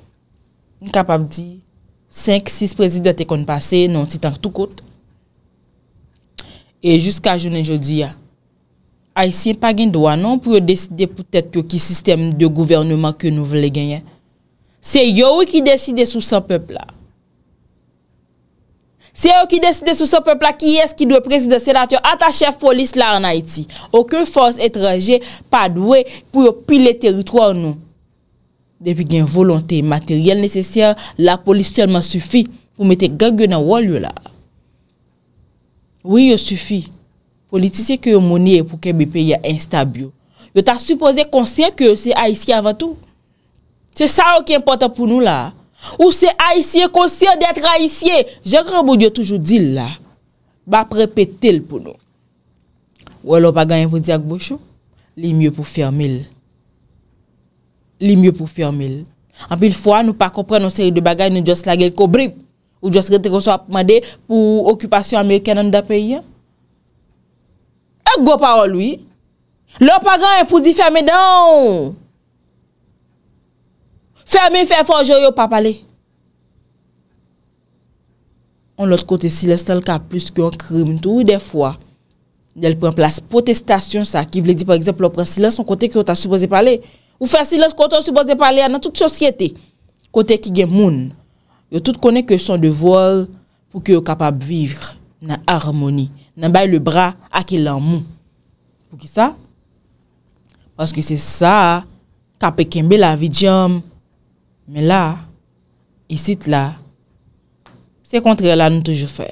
S1: ni kapap di 5-6 prezidenti kon pase, non si tan tout kote. E jiska jounen jodi ya. Aisyen pa gen do anon pou yo deside pou tèt yo ki sistem de gouvernement ke nou vle genyen. Se yo ou ki deside sou san pepla. Se yo ou ki deside sou san pepla ki es ki do prezident-senat yo ata chef polis la anayti. Okon fons etraje pa dwe pou yo pile teritwar nou. Depi gen volonté materyel nesesye, la polis selman sufi pou mete gage nan walyo la. Ou yo sufi. Politisye ke yon mounye pou kebe peye instabyo. Yo ta suppose konsyen ke yon se aisyen avantou. Se sa ou ki important pou nou la. Ou se aisyen konsyen dete aisyen. Je grabo diyo toujou dil la. Ba prepe tel pou nou. Ou alo bagayen pou diak bouchou. Li mye pou fermil. Li mye pou fermil. Ampil fwa nou pa kompren nou se yon bagayen nou jos la gel kobrip. Ou jos rete konso ap made pou okupasyon Amerikanan da peye yon. Gopa ou lwi Lò pa gran e pou di ferme dan Ferme fè fò jò yò pa pale On lòt kote silè stèl ka plus ki yon krim Tou yon defwa Yon pren plas potestasyon sa Ki vle di par exemple lò pre silè son kote ki yon ta suppose pale Ou fè silè konton suppose pale Anan tout sosyete Kote ki gen moun Yon tout konè ke son devol Pou ki yon kapab viv nan harmoni Nè baye lou bra ake la talent. Pou ki sa? Pouske se sa, tanpe kenbe la vidyam, mè la, usit la, se kontrey lan toujou fè.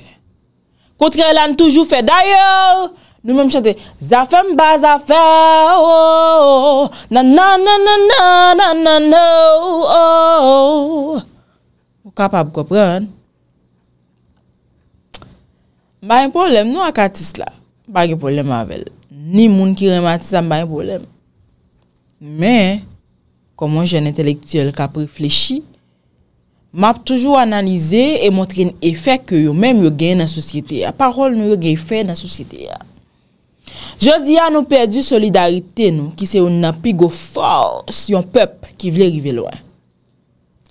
S1: Kontrey lan toujou fè. Dalyou, nou mèm chante. Zafer mba zafer. Nananana oh, oh, oh, nanana nanano. Pou kapa pou koprenne. Ba yon polem nou ak atis la. Ba yon polem avèl. Ni moun ki rematisan ba yon polem. Men, koman jen entelektuel kap reflechi, map toujou analize e montre yon efek ke yon mèm yon gen yon sosyete ya. Parol nou yon gen yon efek yon sosyete ya. Jodi ya nou perdi solidarite nou ki se yon napi go fòs yon pèp ki vye rive lò.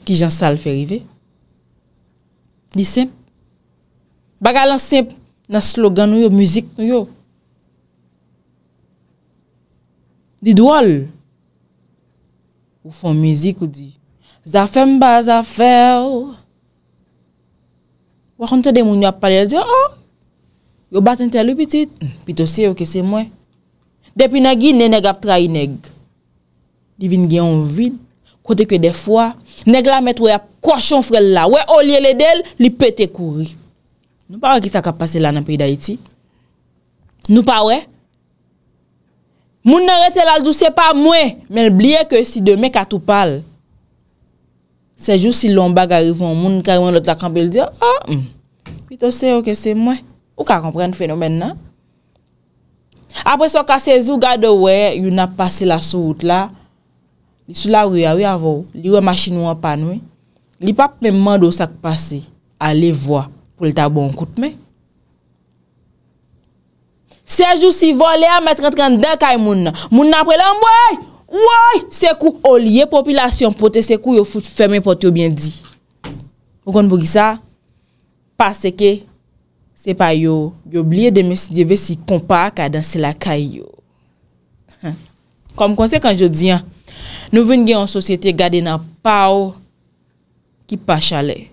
S1: Ki jan sal fè rive. Disè, baka lan sep Na slogan nou yo, mizik nou yo. Di dwal. Ou fon mizik ou di. Zafen ba zafel. Oh. Wakante demouni ap pale, el di oh. yo. Yo bat ente alou pitit. Hmm, Pitosye yo ke se mwen. Depi nagi, neneg ap tra ineg. Divin gen ou vin. Kote ke defwa. Neg la met we ap kwachon frel la. We olye le del, li pete kouri. Nou pa wè ki sa ka pase la nan peri d'Aiti? Nou pa wè? Moun nan rete la, d'ou se pa mwè, men blie ke si de me ka tou pal. Se jou si lomba garevon, moun kari wè not la kampe, el diya, a, ah, hmm, pwito se yo ke se mwè. Ou ka kompren fenomen nan? Apre so ka se zou gade wè, yu na pase la sou wout la, li sou la wou ya wou avou, li wè machin wou apan wè, li pa pwè mwè mwè do sa k pase, a li wò, pou lta bon kout me. Sej ou si vole a met rent kanda kaj moun, moun apre lan mwoy, mwoy, se kou olye popilasyon, pote se kou yo foute feme, pote yo bien di. O konn pou ki sa, pase ke, se pa yo, yo blye demes di ve si kompa, ka dan se la kaj yo. Kom konse kan jo di, nou vende gen yon sosyete, gade nan pa ou, ki pa chaley.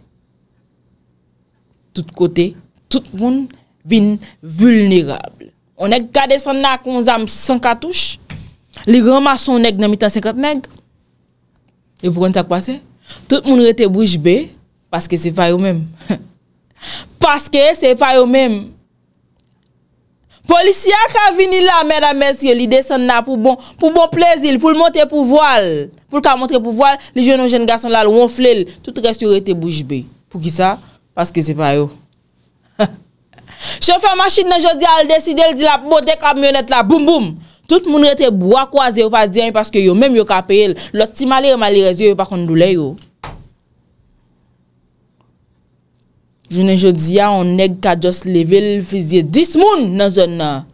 S1: Tout kote, tout moun vin vulnirable. On ek kade san na kon zanm san katouche. Li gran mason neg nan 1950 neg. E pou kon sa kwa se? Tout moun rete boujbe, paske se pa yo mem. Paske se pa yo mem. Polisyak a vini la, mèdame, mèsyo, li de san na bon, pou bon plezil, pou l montè pou voal. Pou l ka montè pou voal, li jenon jen gason la l won flel. Tout resyo rete boujbe. Pou ki sa? Paske se pa yo Chefe machit nan jodi al desi Del di la bote kamyonet la boom boom Tout moun rete bo akwaze Ou pa diyan yo paske yo Mem yo kape el Loti mali e mali rezi yo Ou pa kondou le yo Jounen jodi ya On neg kajos level Fizye dis moun nan zon nan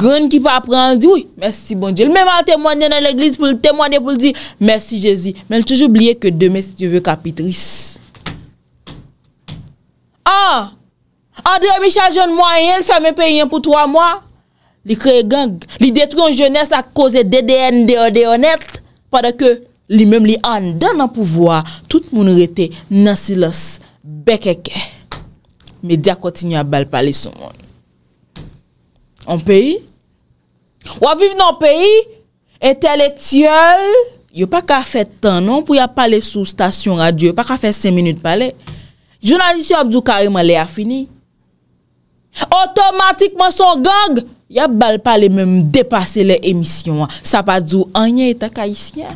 S1: Gren ki pa apren An di woui Mersi bon diyo El mem an temwane nan l'eglis Pou l temwane pou l di Mersi jezi Men l touj oubliye Ke deme si te ve kapitris Andre Omichad joun mwanyen Feme peyen pou 3 mwa Li kre gen, li detri yon jones A koze DDN, DOD, HONET Padè ke li mèm li an Dan nan pouvoa, tout moun rete Nansilos, bekeke Medi a kontinye a bal Palis sou moun An peyi Ou aviv nan peyi Etel etiol Yo pa ka fet tan non pou ya pale sou Stasyon radio, yo pa ka fet 5 minute pale Jounalist yo ap djou kareman le a fini. Otomatikman son gang, ya bal pa le menm depase le emisyon. Sa pa djou anye ta ka isye.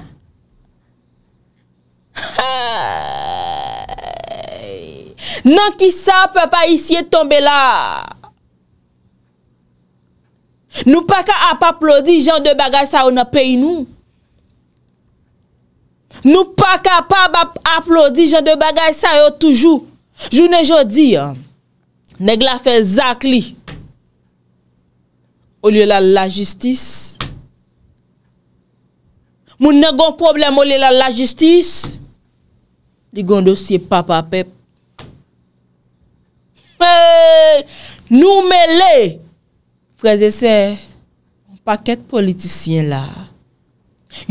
S1: Nan ki sa pa pa isye tombe la. Nou pa ka ap aplodi jen de bagay sa yo na pey nou. Nou pa ka pa ap aplodi jen de bagay sa yo toujou. Jounen jodi an, neg la fe Zak li, ou li la la justis. Moun negon problem ou li la la justis, li gondosye papa pep. Hey, nou me le! Freze se, paket politisyen la,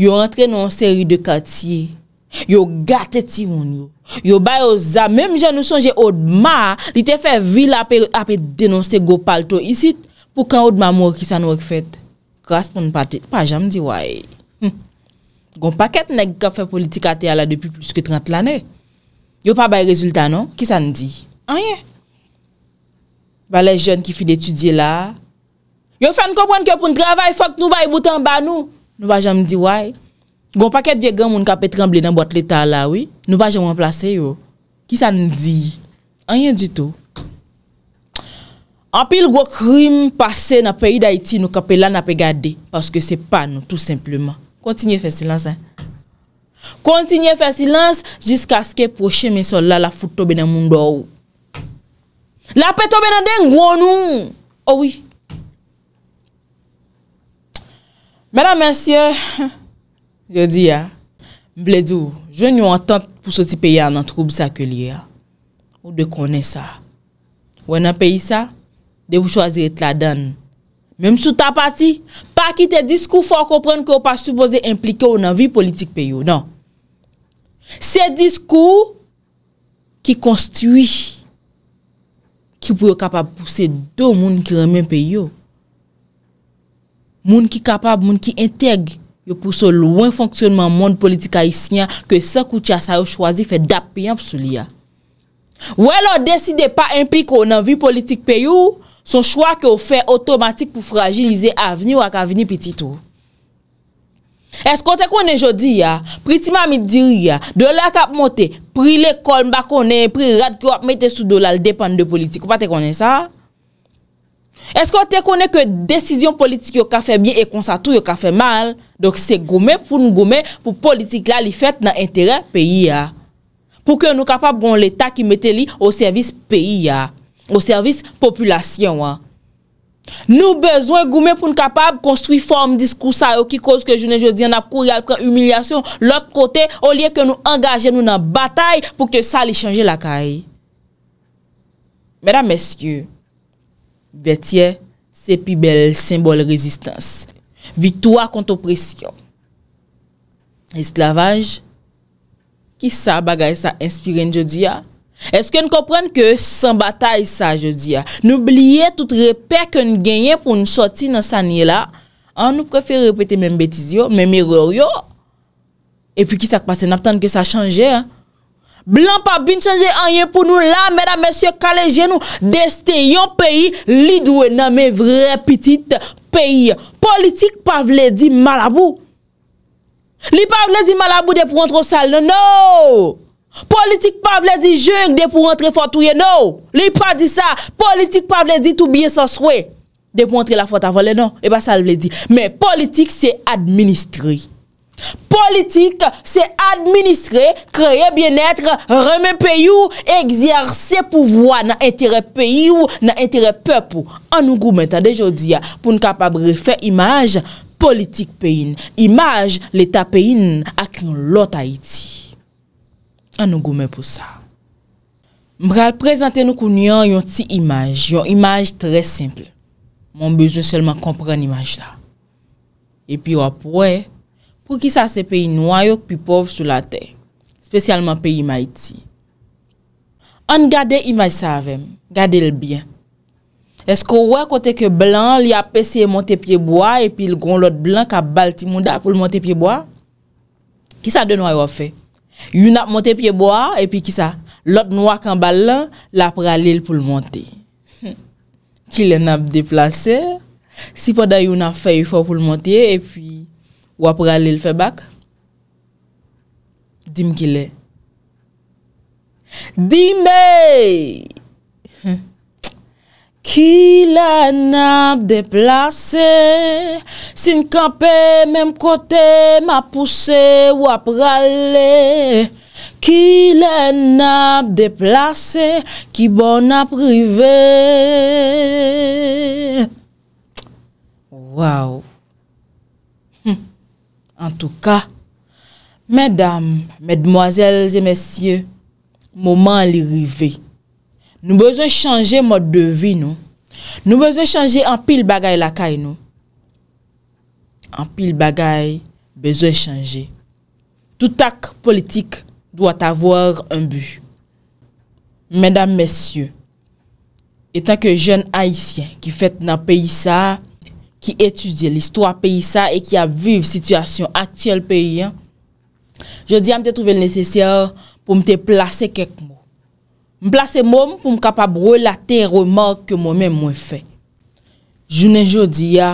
S1: yon rentre nou an seri de katiye. Yo gate ti moun yo Yo bay oza Mem jen nou sonje odma Li te fe vila api denonse go pal to isit Pou kan odma mou ki san wak fet Gras moun pati Pa jen mdi woy Gon paket neg ka fe politika te ala Depi plus ke 30 lane Yo pa bay rezultat non Ki san di Anye Ba le jen ki fi detudye la Yo fen kopwen ki yo pou nkravay Fok nou bay butan ba nou Nou bay jen mdi woy Gon pakè diè gen moun kapè tremble nan bòt lè ta la, wè? Nou pa jè mwen plase yo. Ki sa nè di? Anye di tou? Anpil gwo krim pase nan peyi d'Aiti, nou kapè la nan pey gade. Paske se pan nou, tout simplement. Kontinye fè silans, eh. Kontinye fè silans, jisk aske poche mè son la la foutou bè nan moun do ou. La pètou bè nan den gwo nou! Ou wè. Mè nan mè sè... Je di ya, mble di ou, jwen yon entente pou soti pe ya nan troub sa ke li ya. Ou de konen sa. Ou enan peyi sa, de ou chwazi et la dan. Mem sou ta pati, pa ki te diskou fò kompren ki ou pa suppose implike ou nan vi politik pe yo. Non. Se diskou ki konstui ki pou yo kapab pou se do moun ki remen pe yo. Moun ki kapab, moun ki entegre. yo pou sou lwen fonksyonman moun politika isknya ke sa koutia sa yo chwazi fe dap piyamp sou li ya. Ou el o deside pa impi kon an vi politik pe yo, son chwa ke o fe otomatik pou fragilize avni wak avni piti tou. Esk kon te konen jodi ya, pritima mi diri ya, do la kap monte, pri le kol bako nen, pri rad kyo ap mette sou do la l depan de politik, ou pa te konen sa? Esko te konen ke desisyon politik yo ka fe bien E konsatu yo ka fe mal Dok se gome pou nou gome Pou politik la li fet nan enteren peyi ya Pou ke nou kapab bon l'Etat ki mette li Ou servis peyi ya Ou servis populasyon wa Nou bezwen gome pou nou kapab Konstruy form diskousa Ou ki koz ke jounen je diyan ap kou Yal pren humilyasyon Lot kote ou liye ke nou engaje nou nan batay Pou ke sa li chanje la kay Mèda mèsyou Betye, sepi bel, simbol rezistans, vitwa kont opresyon, eslavaj, ki sa bagay sa inspiren jodi ya, ah? eske nou kompren ke san batay sa jodi ya, ah? nou blye tout repè ke nou genye pou nou soti nan sanye la, an ah, nou prefere repete menm betiz yo, menm eror yo, epi ki sa kpase naptan ke sa chanje ya Blan pa bin chanje an yen pou nou la Mèdam mèsyè kalè jè nou Destè yon peyi Li dwe nan mè vre piti peyi Politik pa vle di malabou Li pa vle di malabou De pou rentre sal nan nou Politik pa vle di jènk De pou rentre fòtou yen nou Li pa di sa Politik pa vle di tou bie sòs wè De pou rentre la fòt avòle nan E ba sal vle di Mè politik se administri Politik se administre, kreye bienetre, reme peyou, egziar se pouvoa nan entere peyou, nan entere pepou. Anou goumen ta dejo diya pou n kapabre fe imaj politik peyin. Imaj leta peyin ak yon lota iti. Anou goumen pou sa. Mbre al prezante nou koun yon yon ti imaj, yon imaj tre simple. Mon bezo selman kompre an imaj la. E pi wap wè. Pou ki sa se peyi nouayok pi pov sou la tey? Spesyalman peyi ma iti. An gade imaj savem, gade l biyen. Esko wè kote ke blan li ap pesye monte piye boya epi l goun lot blan ka bal ti mou da pou l monte piye boya? Ki sa de nouay wafè? Youn ap monte piye boya epi ki sa? Lot nouak an bal lan la pralil pou l monte. Hmm. Ki l en ap deplase? Si poda youn ap fè yon fò pou l monte epi... Wap ralil fe bak? Dim ki le? Dime! Dime! Ki la nap deplase, sin kape mem kote, ma puse wap ralil. Ki la nap deplase, ki bon aprive. Waw! Waw! En tou ka, mèdam, mèdmoazèlzè, mèsyè, mouman li rive. Nou bezon chanje mod de vi nou. Nou bezon chanje an pil bagay la kay nou. An pil bagay bezon chanje. Toutak politik doit avòr an bu. Mèdam, mèsyè, etan ke jèn haïsyen ki fèt nan peyi sa... ki etudye l'histoire peyi sa e ki ap vive situasyon aktyel peyi an, jodi a mte trouve l'nesesye pou mte plase kek mou. Mplase mou pou m kapab rou la te remak ke mou men mwen fe. Jounen jodi a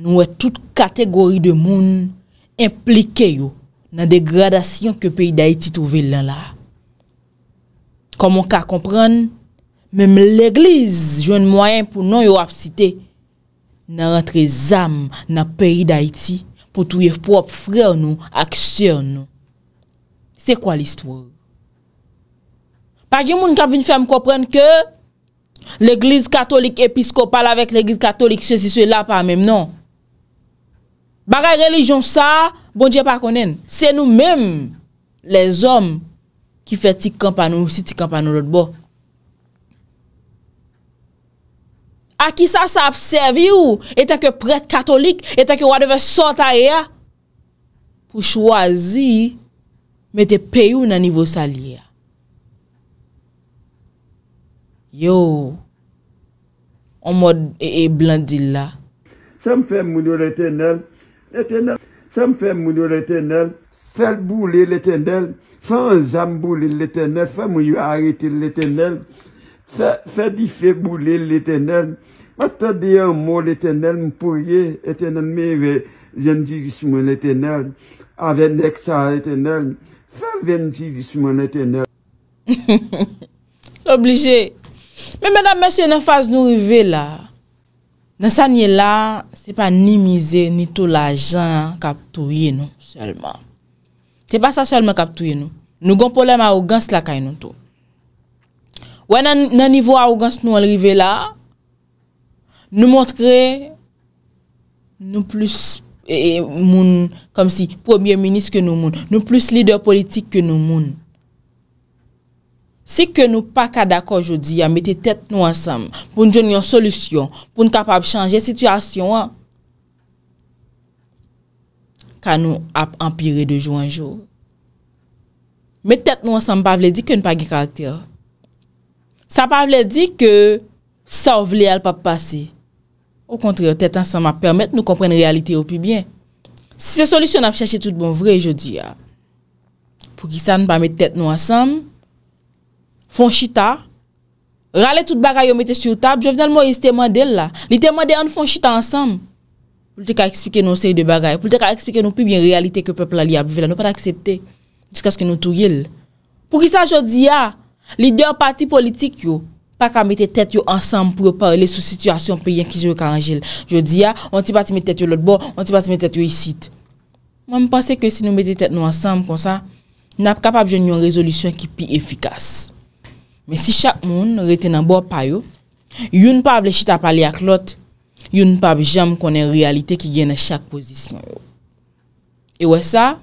S1: nou e tout kategori de moun implike yo nan degradasyon ke peyi da iti trouve l'an la. Kon moun ka kompran, menm l'eglize joun mwayen pou nou yo ap site nan rentre zam nan peri d'Haïti pou touye prop frèr nou ak chèr nou. Se kwa l'histoire? Pagye moun ka vin fèm kopren ke l'Eglise Katolik Episkopal avèk l'Eglise Katolik se si sou e la pa mèm, non? Bagay relijyon sa, bon dje pa konen, se nou mèm les om ki fè ti kampan ou si ti kampan ou lot bof. Aki sa sa ap servi ou, etan ke pret katolik, etan ke wadeve sot aya, pou chwazi, mette pe ou nan nivou sali ya. Yo, o mod e e blandi la. Sa m fè mounou l'Etenel, sa m fè mounou l'Etenel, fè boulé l'Etenel, fè an zan boulé l'Etenel, fè mounou arete l'Etenel, fè di fè boulé l'Etenel. Ata diyan mol etenel mpoye, etenel mewe, jenji jisouman etenel, aven ek sa etenel, san ven jisouman etenel. L'oblige. Men mena mwen se nan faz nou rive la, nan sa nye la, se pa ni mize, ni tou la jan kap touye nou selman. Te pa sa selman kap touye nou. Nou gon polem a ou gans la kany nou tou. Ou en nan nivou a ou gans nou alrive la... Nou montre, nou plus e, e, moun, kom si, premier-ministre ke nou moun, nou plus lider politik ke nou moun. Se ke nou pa ka dako jodi, a mette tet nou asam, pou nou joun yon solusyon, pou nou kapap chanje sityasyon, ka nou ap empire de jou anjou. Mette tet nou asam, pa vle di ke nou pa gikate yo. Sa pa vle di ke sa ou vle al pap pasey. Ou kontrè, ou tèt ansem a permèt nou kompren realité ou pi byen. Se se solisyon ap chachè tout bon vre, ah, jodi a. Pou ki sa nou pa met tèt nou ansem, fonchita. Rale tout bagay ou mette sur tab, jò vè nan mou yè stèmòdèl la. Lè tèmòdèl an fonchita ansem. Pou lè te ka ekspike nou seri de bagay, pou lè te ka ekspike nou pi byen realité ke pepl la li ap vive la. Nou pa l'aksepte, diska s'ke nou tou yè lè. Pou ki sa jodi a, lè dè an parti politik yo. pa ka mette tèt yo ansanm pou ah, yo parle sou situasyon pe yon kizyo yo karanjel. Yo di ya, onti pati mette tèt yo lot bo, onti pati mette tèt yo yisit. Mwen mi panse ke si nou mette tèt nou ansanm kon sa, nou ap kapab jen yon rezolusyon ki pi efikas. Men si chak moun nou rete nan bo pa yo, yon pa ap le chit ap pale ak lot, yon pa ap jem konen realite ki genen chak pozisyon yo. E wè sa,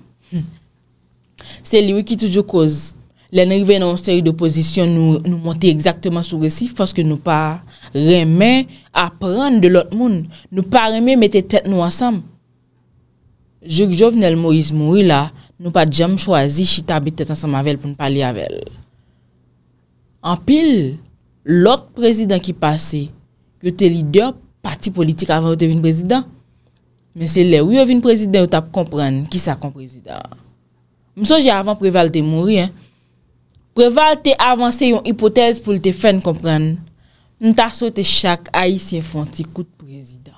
S1: se li wè ki toujou koz, Lè nè rive nan sèri d'oposisyon nou montè exactement sou resif fòske nou pa remè apren de lòt moun. Nou pa remè metè tèt nou ansam. Jouk jòv nel Moïse Mourou la, nou pa djam chwazi chita bit tèt ansam avel pou n'pali avel. An pil, lòt prezidant ki pase, kyo te li dè pati politik avan ou te vin prezidant. Men se lè ou yo vin prezidant ou tap kompren ki sa kon prezidant. Mso jè avan preval te Mourou, hein. breval te avanse yon hipotez pou li te fen kompren. Nou ta sote chak Aïsien Fonti kout prezident.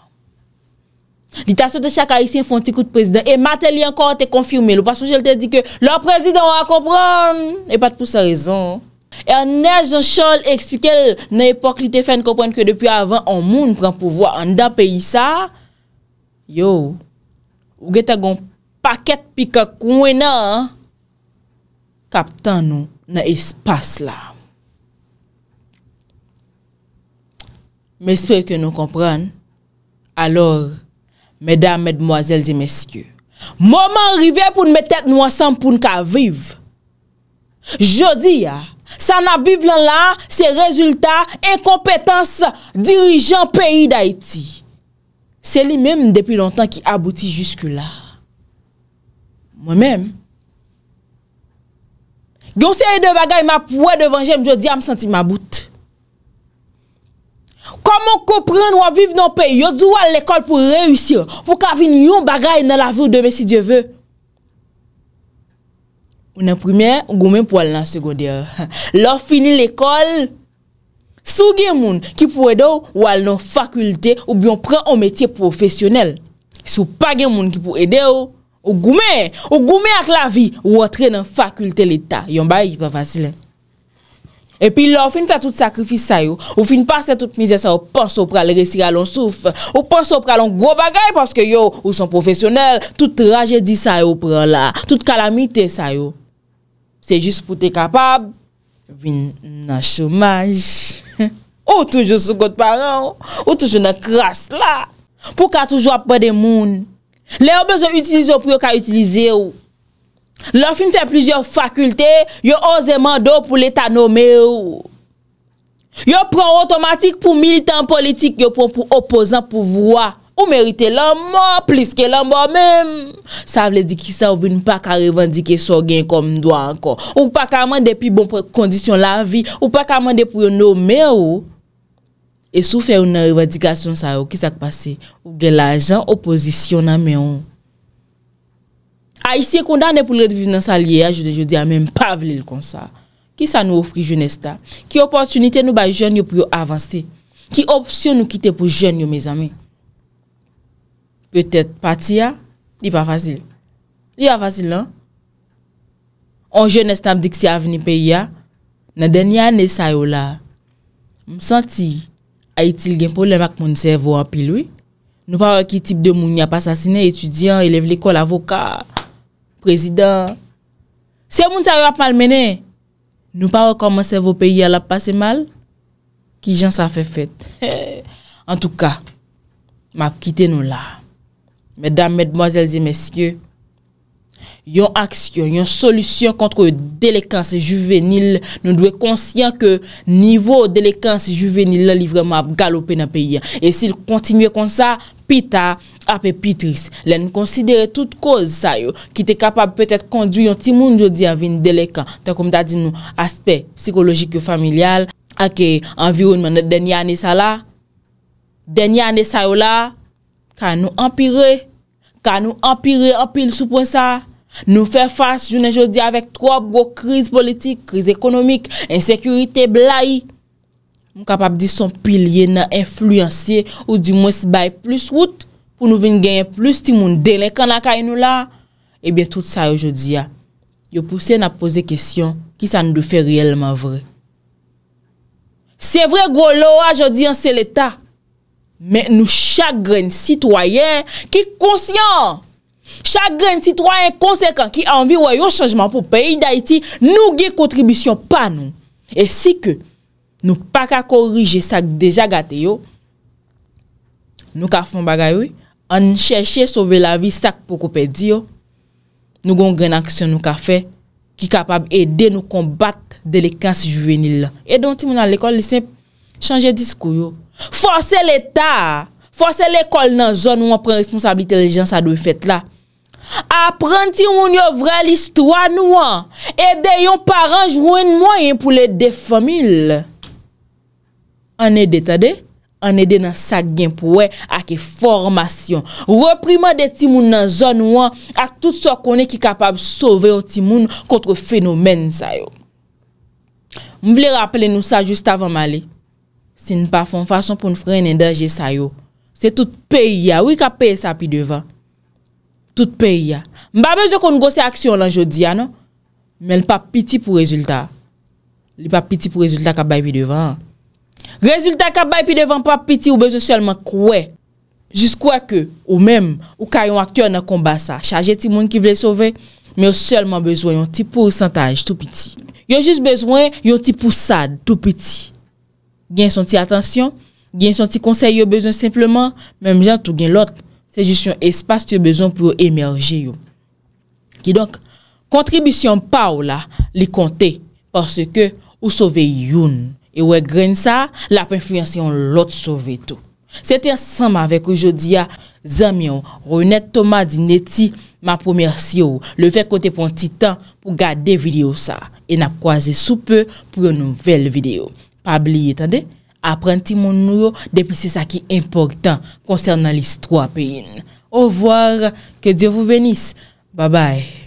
S1: Li ta sote chak Aïsien Fonti kout prezident. E matè li ankor te konfirme lou. Pasou jel te di ke, lor prezident wak kompren. E pat pou sa rezon. E anè jen chol ekspike l, nan epok li te fen kompren ke depi avan an moun pran pou vwa. An da peyi sa, yo, ou geta gon paket pika kou mwenan, kap tan nou. nan espas la. Mè espè ke nou kompran, alò, mè dam, mèdmòzèl, zè mè sikyo, mò mè rive pou nme tèt nou ansan pou nka vive. Jodi ya, sa nan vive lan la, se rezultat, enkompetans, dirijan peyi d'Aiti. Se li mèm depi lontan ki aboti juske la. Mè mèm, Gyo se a yon bagay ma pou e devan jem, jo di a ah, m senti ma bout. Koman kompren waviv nan pe, yo djou wale l'ekol pou reyusyo, pou ka vin yon bagay nan la vyo deme si Djeve. Ou nan primer, ou gomen pou wale nan sekondier. Lo fini l'ekol, sou gen moun ki pou edo wale nan fakulte ou biyon pren o metye profesyonel. Sou pa gen moun ki pou edo wale nan fakulte ou biyon pren o metye profesyonel. Ou goume, ou goume ak la vi, ou otre nan fakulte l'Etat. Yon bayi, yon pa vasile. E pi lò, ou fin fè tout sakrifis sa yo, ou fin passe tout mizè sa yo, ou ponso pral resire alon souf, ou ponso pral an gro bagay, porske yo, ou son profesyonel, tout raje di sa yo pral la, tout kalamite sa yo. Se jis pou te kapab, vin nan choumaj. Ou toujou sou god paran, ou toujou nan kras la, pou ka toujou apè de moun. Le yo bezon utilize yo pou yo ka utilize yo. Le fin fè plizye fakultè, yo oseman do pou l'état nomè yo. Yo pran otomatik pou militant politik, yo pran pou opozant pouvwa. Ou merite l'anmò, pliske l'anmò mèm. Sa vle di ki sa voun pa ka revandike so gen kom do ankon. Ou pa ka mande pi bon kondisyon la vi, ou pa ka mande pou yo nomè yo. E sou fè ou nan revadikasyon sa yo, ki sa k pasè? Ou gen la ajan oposisyon nan men ou. A isye kondan ne pou lèd vi nan sa liye a, jode jodi a men pa vlil kon sa. Ki sa nou ofri jounesta? Ki oponsyonite nou ba joun yo pou yo avansè? Ki opsyon nou kite pou joun yo, me zame? Petèt pati a, li pa fazil. Li a fazil an? Non? On jounesta m dik si a vini pe ya, nan denye anè sa yo la. M senti, A itil gen pou lè mak moun se vo apil wè, nou pa wè ki tip de moun yap asasine, etudyan, elev l'ekol, avoka, prezident, se moun se rap mal menè, nou pa wè kon moun se vo peyi alap pase mal, ki jan sa fè fèt. En tout ka, ma kite nou la. Mèdame, mèdmoazèlze, mèsyè. Yon aksyon, yon solusyon kontre yon delekansi juvenil, nou dwe konsyen ke nivou delekansi juvenil la livreman ap galope nan peyi an. E si l kontinye kon sa, pita ap epitris. Len konsidere tout koz sa yo, ki te kapab petet kondwi yon timoun jodi avin delekansi, ten kom ta di nou aspek psikolojik yo familyal, ak e envirounman nan denye ane sa la, denye ane sa yo la, ka nou empire, ka nou empire apil sou pon sa, Nou fè fass jounen jodi avèk 3 gwo kriz politik, kriz ekonomik, ensekurite blai. Mou kapap di son pil yè nan influansye ou di mwè si bay plus wout pou nou vin genye plus ti moun delekan akay nou la. Ebyen eh tout sa yo jodi ya, yo pousè nan pose kesyon ki sa nou fè realman vre. Se vre gwo lo a jodi an se l'Etat, men nou chagren sitwayen ki konsyon. Chak gen titwoyen konsekant ki anvi woy yo chanjman pou peyi da iti, nou gen kontribisyon pa nou. E si ke nou pa ka korije sak deja gate yo, nou ka fon bagay woy, an cheshe sove la vi sak pou kope di yo, nou gon gen aksyon nou ka fe ki kapab ede nou kombat delekansi juvenil la. E don ti moun an l'ekol lisem, chanje diskou yo. Fonse l'Etat, force l'ekol nan zon nou mwen pren responsabilite l'elijans a dou e fet la. Aprende ti moun yo vre l'istwa nou an Ede yon paran jwen mwen pou le de fomil An ede tade An ede nan sak gen pou we ak e formasyon Reprima de ti moun nan zon nou an Ak tout so konen ki kapab sove yo ti moun Kontre fenomen sa yo Mwen vle rappele nou sa juste avan male Se npa fon fasyon pou nfren endaje sa yo Se tout peyi ya Ou i ka peyi sa pi devan Toute peyi ya. Mba bezo kon gose aksyon lan jodi ya non? Men l pa piti pou rezultat. L pa piti pou rezultat ka bay pi devan. Rezultat ka bay pi devan pa piti ou bezo selman kwe. Jis kwe ke ou menm ou kayon aktyon nan komba sa. Chaje ti moun ki vle sove. Men yo selman bezo yon ti porsantaj tou piti. Yo jis bezwen yon ti pousad tou piti. Gen son ti atansyon, gen son ti konsey yo bezo simplement. Men mjen tou gen lote. Se jis yon espasyon bezon pou yo emerje yo. Ki donk, kontribisyon pa ou la li konte. Porske ou sove yon. E we gren sa, la penfuyansyon lot sove tou. Sete ansanman vek ou jodi ya, Zamyon, Ronet, Thomas, Dinetti, ma pou mersi yo. Le vek konte pou an titan pou gade video sa. E nap kwaze soupe pou yo nouvel video. Pabliye tade. apprenti mon nous depuis c'est ça qui est important concernant l'histoire Au revoir, que Dieu vous bénisse. Bye bye.